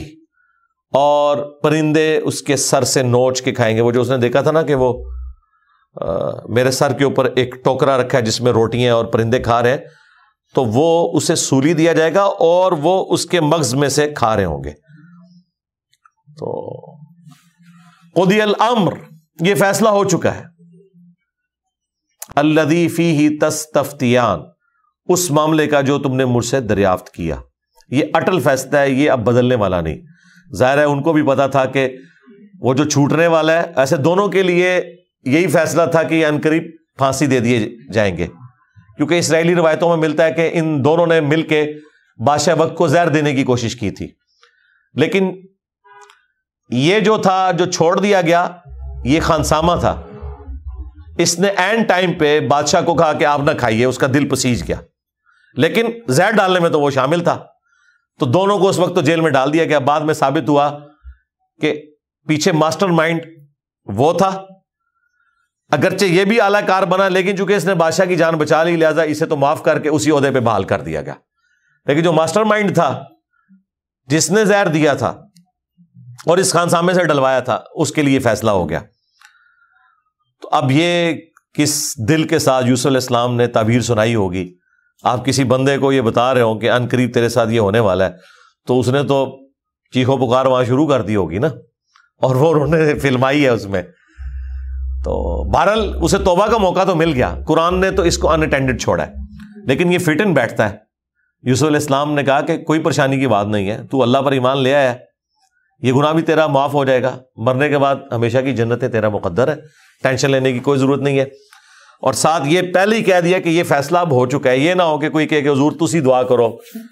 और परिंदे उसके सर से नोच के खाएंगे वो जो उसने देखा था ना कि वो आ, मेरे सर के ऊपर एक टोकरा रखा है जिसमें रोटियां और परिंदे खा रहे हैं तो वो उसे सूली दिया जाएगा और वो उसके मगज में से खा रहे होंगे तो कुदियल अम्र ये फैसला हो चुका है अल्लदीफी ही ही तस्तफ्तियान उस मामले का जो तुमने मुझसे दरियाफ्त किया ये अटल फैसला है ये अब बदलने वाला नहीं ज़ाहिर है उनको भी पता था कि वो जो छूटने वाला है ऐसे दोनों के लिए यही फैसला था कि अनकरीब फांसी दे दिए जाएंगे क्योंकि इसराइली रवायतों में मिलता है कि इन दोनों ने मिल के बादशाह वक्त को जहर देने की कोशिश की थी लेकिन ये जो था जो छोड़ दिया गया ये खानसामा था इसने एंड टाइम पे बादशाह को कहा कि आप ना खाइए उसका दिल पसीज गया लेकिन जहर डालने में तो वो शामिल था तो दोनों को उस वक्त तो जेल में डाल दिया गया बाद में साबित हुआ कि पीछे मास्टर माइंड वो था अगरचे यह भी आलाकार बना लेकिन चूंकि इसने बादशाह की जान बचा ली लिहाजा इसे तो माफ करके उसी अहदे पे बहाल कर दिया गया लेकिन जो मास्टर माइंड था जिसने जहर दिया था और इस खान खानसामे से डलवाया था उसके लिए फैसला हो गया तो अब ये किस दिल के साथ यूसुफ इस्लाम ने ताबीर सुनाई होगी आप किसी बंदे को ये बता रहे हो कि अन करीब तेरे साथ ये होने वाला है तो उसने तो चीखों पुकार वहां शुरू कर दी होगी ना और वो उन्होंने फिल्माई है उसमें तो बहरल उसे तोबा का मौका तो मिल गया कुरान ने तो इसको अनअटेंडेड छोड़ा है लेकिन ये फिट इन बैठता है यूसुफ इस्लाम ने कहा कि कोई परेशानी की बात नहीं है तू अल्लाह पर ईमान ले आया ये गुना भी तेरा माफ़ हो जाएगा मरने के बाद हमेशा की जन्नतें तेरा मुकदर है टेंशन लेने की कोई ज़रूरत नहीं है और साथ ये पहले ही कह दिया कि ये फैसला अब हो चुका है ये ना हो कि कोई कहे कि हजूर तुसी दुआ करो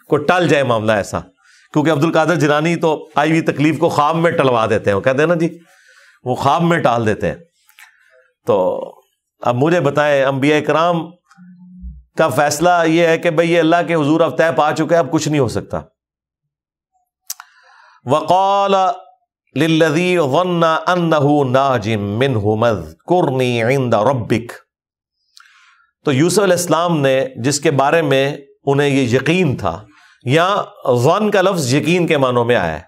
को टल जाए मामला ऐसा क्योंकि अब्दुल कादर जिलानी तो आई हुई तकलीफ को ख्वाब में टलवा देते हैं कहते हैं ना जी वो ख्वाब में टाल देते हैं तो अब मुझे बताएं अम्बिया कराम का फैसला ये है कि भाई ये अल्लाह के हजूर अब तय पा चुके हैं अब कुछ नहीं हो सकता वकौल लिल्लजी वन्ना अन्नहु नाजिम मिनहु मज़कुरनी इंद रब्बिक तो यूसुफ इस्लाम ने जिसके बारे में उन्हें ये यकीन था या जन का लफ्ज यकीन के मानों में आया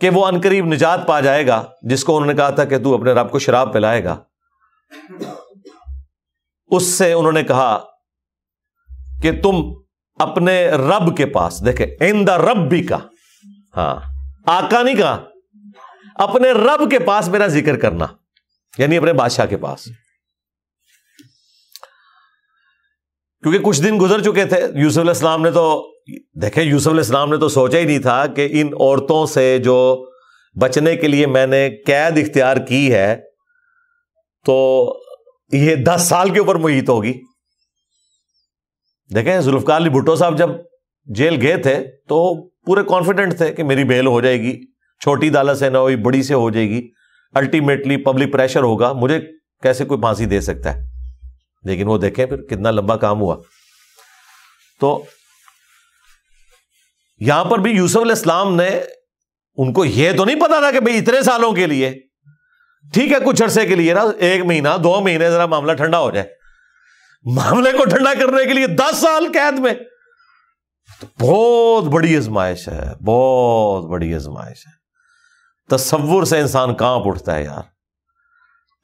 कि वो अनकरीब निजात पा जाएगा जिसको उन्होंने कहा था कि तू अपने रब को शराब पिलाएगा उससे उन्होंने कहा कि तुम अपने रब के पास देखे इन द रब भी का हाँ आका नहीं कहा अपने रब के पास मेरा जिक्र करना यानी अपने बादशाह के पास क्योंकि कुछ दिन गुजर चुके थे यूसुफ इस्लाम ने तो देखें यूसुफ इस्लाम ने तो सोचा ही नहीं था कि इन औरतों से जो बचने के लिए मैंने कैद इख्तियार की है तो ये दस साल के ऊपर मुहित होगी देखें जुल्फकार अली भुट्टो साहब जब जेल गए थे तो पूरे कॉन्फिडेंट थे कि मेरी बेल हो जाएगी छोटी अदालत से ना हो बड़ी से हो जाएगी अल्टीमेटली पब्लिक प्रेशर होगा मुझे कैसे कोई फांसी दे सकता है लेकिन वो देखें फिर कितना लंबा काम हुआ तो यहां पर भी यूसुफ इस्लाम ने उनको यह तो नहीं पता था कि भाई इतने सालों के लिए ठीक है कुछ अरसे के लिए ना एक महीना दो महीने जरा मामला ठंडा हो जाए मामले को ठंडा करने के लिए दस साल कैद में तो बहुत बड़ी आजमाइश है बहुत बड़ी आजमाइश है तस्वुर से इंसान कांप उठता है यार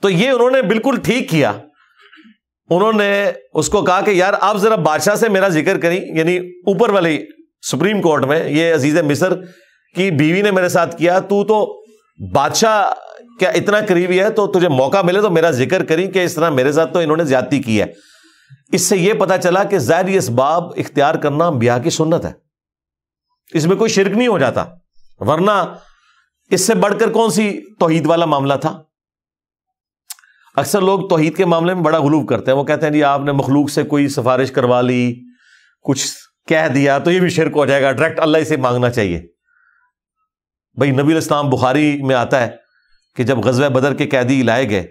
तो ये उन्होंने बिल्कुल ठीक किया उन्होंने उसको कहा कि यार आप ज़रा बादशाह से मेरा जिक्र करें यानी ऊपर वाली सुप्रीम कोर्ट में ये अजीज़ मिसर की बीवी ने मेरे साथ किया तू तो बादशाह क्या इतना करीबी है तो तुझे मौका मिले तो मेरा जिक्र करी कि इस तरह मेरे साथ तो इन्होंने ज्यादा की है इससे यह पता चला कि जाहिर इस बाब इख्तियार करना ब्याह की सुन्नत है इसमें कोई शिरक नहीं हो जाता वरना इससे बढ़कर कौन सी तोहीद वाला मामला था अक्सर लोग तोहहीद के मामले में बड़ा हलूफ करते हैं वो कहते हैं जी आपने मखलूक से कोई सिफारिश करवा ली कुछ कह दिया तो ये भी शिरक हो जाएगा डायरेक्ट अल्लाह से मांगना चाहिए भाई नबी इस्लाम बुखारी में आता है कि जब गजब बदर के कैदी लाए गए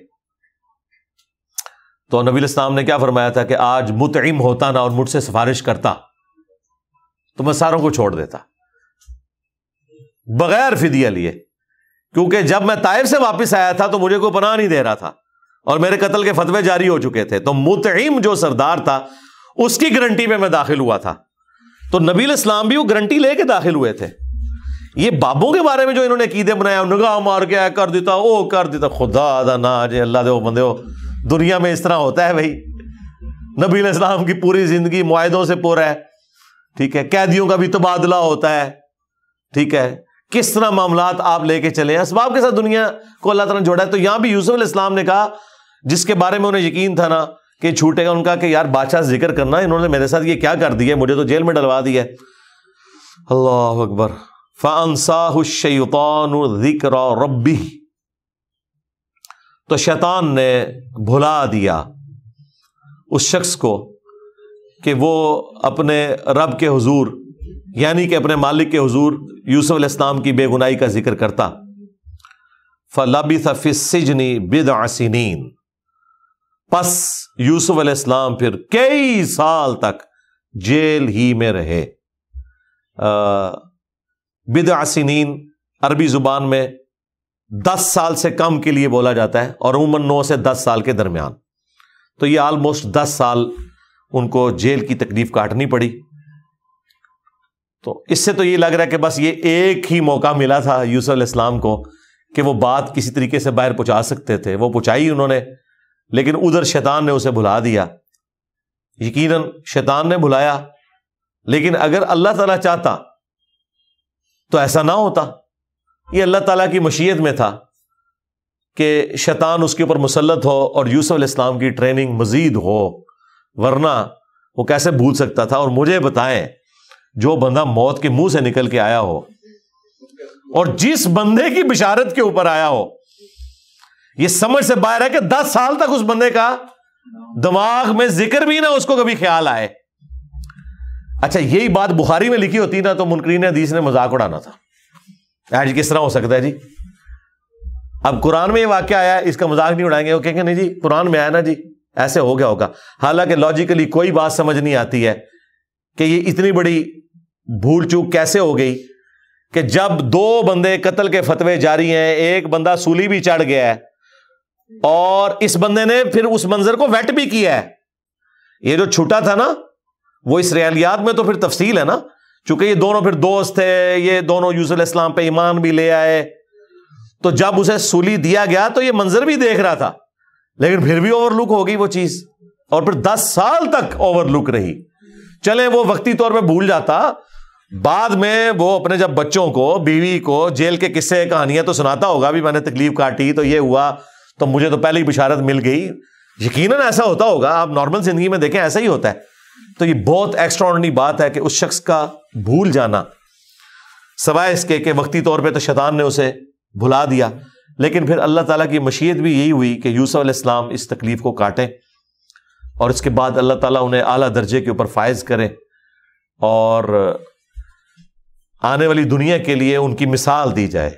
तो नबी इस्लाम ने क्या फरमाया था कि आज मुतम होता ना और मुझसे सिफारिश करता तो मैं सारों को छोड़ देता बगैर फिदिया लिए क्योंकि जब मैं ताइर से वापस आया था तो मुझे कोई पनाह नहीं दे रहा था और मेरे कत्ल के फतवे जारी हो चुके थे तो मुतईम जो सरदार था उसकी गारंटी में मैं दाखिल हुआ था तो नबील इस्लाम भी वो गारंटी लेके दाखिल हुए थे ये बाबों के बारे में जो इन्होंने कीदे बनाया निगाह मार के कर देता ओ कर देता खुदा ना जे अल्लाह दे बंदे हो दुनिया में इस तरह होता है भाई नबील इस्लाम की पूरी जिंदगी मुआदों से पूरा है ठीक है कैदियों का भी तबादला होता है ठीक है किस तरह मामला आप लेके चले हैं इसबाब के साथ दुनिया को अल्लाह तला जोड़ा है तो यहां भी यूसुफ इस्लाम ने कहा जिसके बारे में उन्हें यकीन था ना कि छूटेगा उनका कि यार बादशाह जिक्र करना इन्होंने मेरे साथ ये क्या कर दिया मुझे तो जेल में डलवा दिया अल्लाह अकबर फ़ानसाहुशैतान जिक्र रबी तो शैतान ने भुला दिया उस शख्स को कि वो अपने रब के हुजूर यानी कि अपने मालिक के हुजूर यूसुफ इस्लाम की बेगुनाई का जिक्र करता फलाबी सफ़िसजनी बिदासिन बस यूसुफ अलैहिस्सलाम फिर कई साल तक जेल ही में रहे बिदासिन अरबी जुबान में दस साल से कम के लिए बोला जाता है और उमन नौ से दस साल के दरमियान तो ये ऑलमोस्ट दस साल उनको जेल की तकलीफ काटनी पड़ी तो इससे तो ये लग रहा है कि बस ये एक ही मौका मिला था यूसुफ इस्लाम को कि वो बात किसी तरीके से बाहर पहुंचा सकते थे वो पहुंचाई उन्होंने लेकिन उधर शैतान ने उसे भुला दिया यकीन शैतान ने भुलाया लेकिन अगर अल्लाह तला चाहता तो ऐसा ना होता ये अल्लाह तला की मशीयत में था कि शैतान उसके ऊपर मुसलत हो और यूसुफ इस्लाम की ट्रेनिंग मजीद हो वरना वो कैसे भूल सकता था और मुझे बताएं जो बंदा मौत के मुंह से निकल के आया हो और जिस बंदे की बिशारत के ऊपर आया हो ये समझ से बाहर है कि दस साल तक उस बंदे का दिमाग में जिक्र भी ना उसको कभी ख्याल आए अच्छा यही बात बुखारी में लिखी होती ना तो मुनकरीन हदीस ने मजाक उड़ाना था आज किस तरह हो सकता है जी अब कुरान में ये वाक्य आया इसका मजाक नहीं उड़ाएंगे वो कहेंगे नहीं जी कुरान में आया ना जी ऐसे हो गया होगा हालांकि लॉजिकली कोई बात समझ नहीं आती है कि ये इतनी बड़ी भूल चूक कैसे हो गई कि जब दो बंदे कत्ल के फतवे जारी हैं एक बंदा सूली भी चढ़ गया है और इस बंदे ने फिर उस मंजर को वेट भी किया है ये जो छूटा था ना वो इस रियालियात में तो फिर तफसील है ना चूंकि ये दोनों फिर दोस्त थे ये दोनों यूसुल इस्लाम पे ईमान भी ले आए तो जब उसे सूली दिया गया तो ये मंजर भी देख रहा था लेकिन फिर भी ओवरलुक हो गई वो चीज और फिर दस साल तक ओवर लुक रही चले वो वक्ती तौर पर भूल जाता बाद में वो अपने जब बच्चों को बीवी को जेल के किस्से कहानियां तो सुनाता होगा भी मैंने तकलीफ काटी तो ये हुआ तो मुझे तो पहले ही बिशारत मिल गई यकीन ऐसा होता होगा आप नॉर्मल जिंदगी में देखें ऐसा ही होता है तो ये बहुत एक्स्ट्रॉर्डनरी बात है कि उस शख्स का भूल जाना सवाए इसके कि वक्ती तौर पर तो शैतान ने उसे भुला दिया लेकिन फिर अल्लाह ताला की मशीयत भी यही हुई कि यूसुफ इस्लाम इस तकलीफ को काटें और इसके बाद अल्लाह ताला उन्हें आला दर्जे के ऊपर फायज करें और आने वाली दुनिया के लिए उनकी मिसाल दी जाए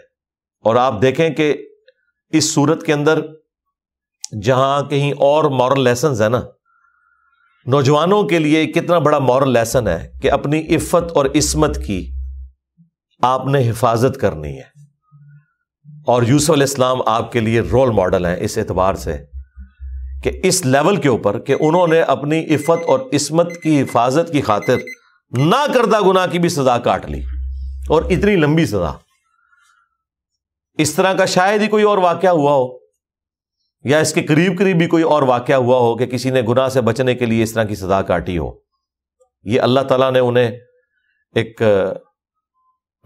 और आप देखें कि इस सूरत के अंदर जहां कहीं और मॉरल लेसन है ना नौजवानों के लिए कितना बड़ा मॉरल लेसन है कि अपनी इफ्फत और इसमत की आपने हिफाजत करनी है और यूसुफ इस्लाम आपके लिए रोल मॉडल है इस एतबार से कि इस लेवल के ऊपर कि उन्होंने अपनी इफ्फत और इसमत की हिफाजत की खातिर ना करदा गुनाह की भी सजा काट ली और इतनी लंबी सजा इस तरह का शायद ही कोई और वाक्य हुआ हो या इसके करीब करीब भी कोई और वाक्य हुआ हो कि किसी ने गुनाह से बचने के लिए इस तरह की सजा काटी हो ये अल्लाह तला ने उन्हें एक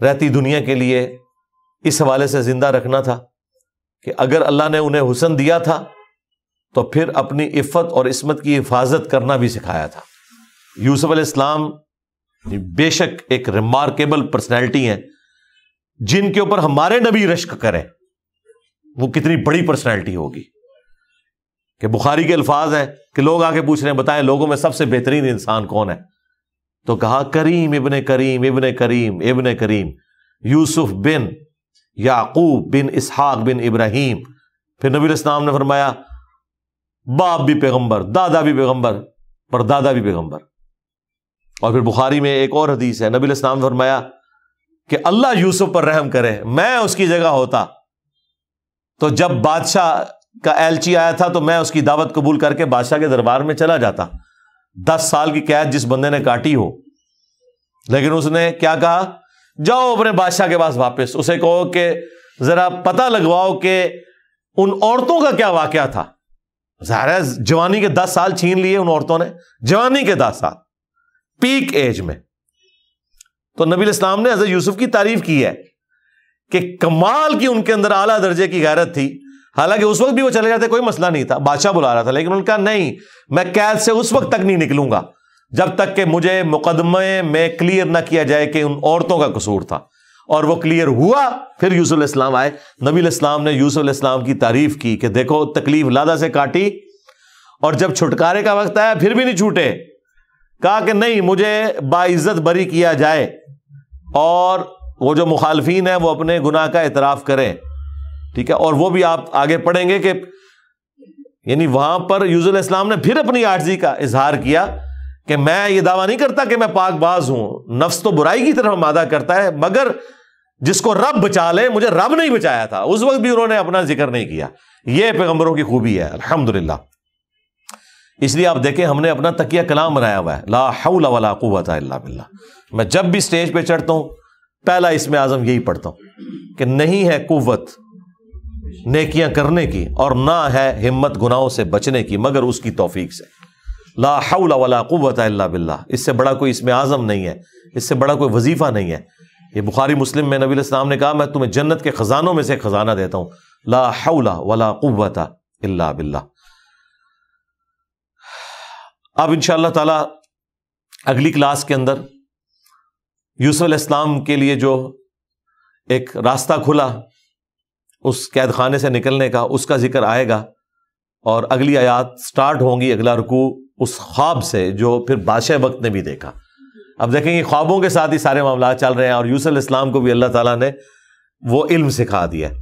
रहती दुनिया के लिए इस हवाले से जिंदा रखना था कि अगर अल्लाह ने उन्हें हुसन दिया था तो फिर अपनी इफ़्फ़त और इसमत की हिफाजत करना भी सिखाया था यूसुफ इस्लाम बेशक एक रिमार्केबल पर्सनैलिटी हैं जिनके ऊपर हमारे नबी रश्क करें वो कितनी बड़ी पर्सनैलिटी होगी कि बुखारी के अल्फाज हैं कि लोग आके पूछ रहे हैं बताएं लोगों में सबसे बेहतरीन इंसान कौन है तो कहा करीम इबन करीम इबन करीम इबन करीम यूसुफ बिन याकूब बिन इसहाक बिन इब्राहिम फिर नबी इस्लाम ने फरमाया बाप भी पैगंबर दादा भी पैगंबर पर दादा भी पैगंबर और फिर बुखारी में एक और हदीस है नबी इस्लाम ने फरमाया कि अल्लाह यूसुफ पर रहम करे मैं उसकी जगह होता तो जब बादशाह का एलची आया था तो मैं उसकी दावत कबूल करके बादशाह के दरबार में चला जाता दस साल की कैद जिस बंदे ने काटी हो लेकिन उसने क्या कहा जाओ अपने बादशाह के पास वापस उसे कहो कि जरा पता लगवाओ कि उन औरतों का क्या वाक था जहरा जवानी के दस साल छीन लिए उन औरतों ने जवानी के दस साल पीक एज में तो नबी इस्लाम ने हजरत यूसुफ की तारीफ की है कि कमाल की उनके अंदर आला दर्जे की गैरत थी हालांकि उस वक्त भी वो चले जाते कोई मसला नहीं था बादशाह बुला रहा था लेकिन उनका नहीं मैं कैद से उस वक्त तक नहीं निकलूंगा जब तक कि मुझे मुकदमे में क्लियर ना किया जाए कि उन औरतों का कसूर था और वो क्लियर हुआ फिर यूसुफ इस्लाम आए नबी इस्लाम ने यूसुफ इस्लाम की तारीफ की कि देखो तकलीफ लादा से काटी और जब छुटकारे का वक्त आया फिर भी नहीं छूटे कहा कि नहीं मुझे बाइज्जत बरी किया जाए और वो जो मुखालफी हैं वो अपने गुनाह का एतराफ़ करें ठीक है और वो भी आप आगे पढ़ेंगे कि यानी वहां पर यूजुल इस्लाम ने फिर अपनी आर्जी का इजहार किया कि मैं ये दावा नहीं करता कि मैं पाकबाज हूं नफ्स तो बुराई की तरफ मादा करता है मगर जिसको रब बचा ले मुझे रब नहीं बचाया था उस वक्त भी उन्होंने अपना जिक्र नहीं किया यह पैगंबरों की खूबी है अल्हम्दुलिल्लाह इसलिए आप देखें हमने अपना तकिया कलाम बनाया हुआ है ला हौला वाला कुत बिल्ला मैं जब भी स्टेज पे चढ़ता हूँ पहला इसमें आजम यही पढ़ता हूँ कि नहीं है कुत नेकियां करने की और ना है हिम्मत गुनाहों से बचने की मगर उसकी तोफीक से ला हौला वाला कुत बिल्ला इससे बड़ा कोई इसमें आजम नहीं है इससे बड़ा कोई वजीफा नहीं है ये बुखारी मुस्लिम में नबी इस्लाम ने कहा मैं तुम्हें जन्नत के ख़जानों में से खजाना देता हूँ ला हौला वाला कुत इल्ला बिल्ला अब इन ताला अगली क्लास के अंदर यूसुफ इस्लाम के लिए जो एक रास्ता खुला उस कैद खाने से निकलने का उसका जिक्र आएगा और अगली आयात स्टार्ट होंगी अगला रुकू उस ख्वाब से जो फिर बादशाह वक्त ने भी देखा अब देखेंगे ख्वाबों के साथ ही सारे मामला चल रहे हैं और यूसल इस्लाम को भी अल्लाह ताला ने वो इल्म सिखा दिया है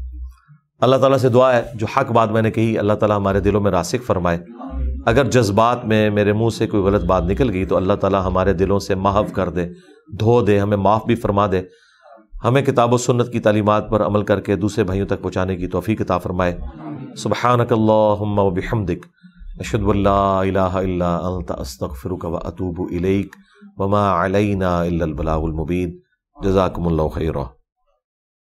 अल्लाह ताला से दुआ है जो हक बात मैंने कही अल्लाह ताला हमारे दिलों में रासिक फरमाए अगर जज्बात में मेरे मुंह से कोई गलत बात निकल गई तो अल्लाह ताला हमारे दिलों से माफ़ कर दे धो दे हमें माफ़ भी फरमा दे हमें किताब सुन्नत की तालीमत पर अमल करके दूसरे भाइयों तक पहुँचाने की तोफ़ी किताब फ़रमाए सुबह अशदुल्लास्तफ़िरुक व अतूब इलेक वमा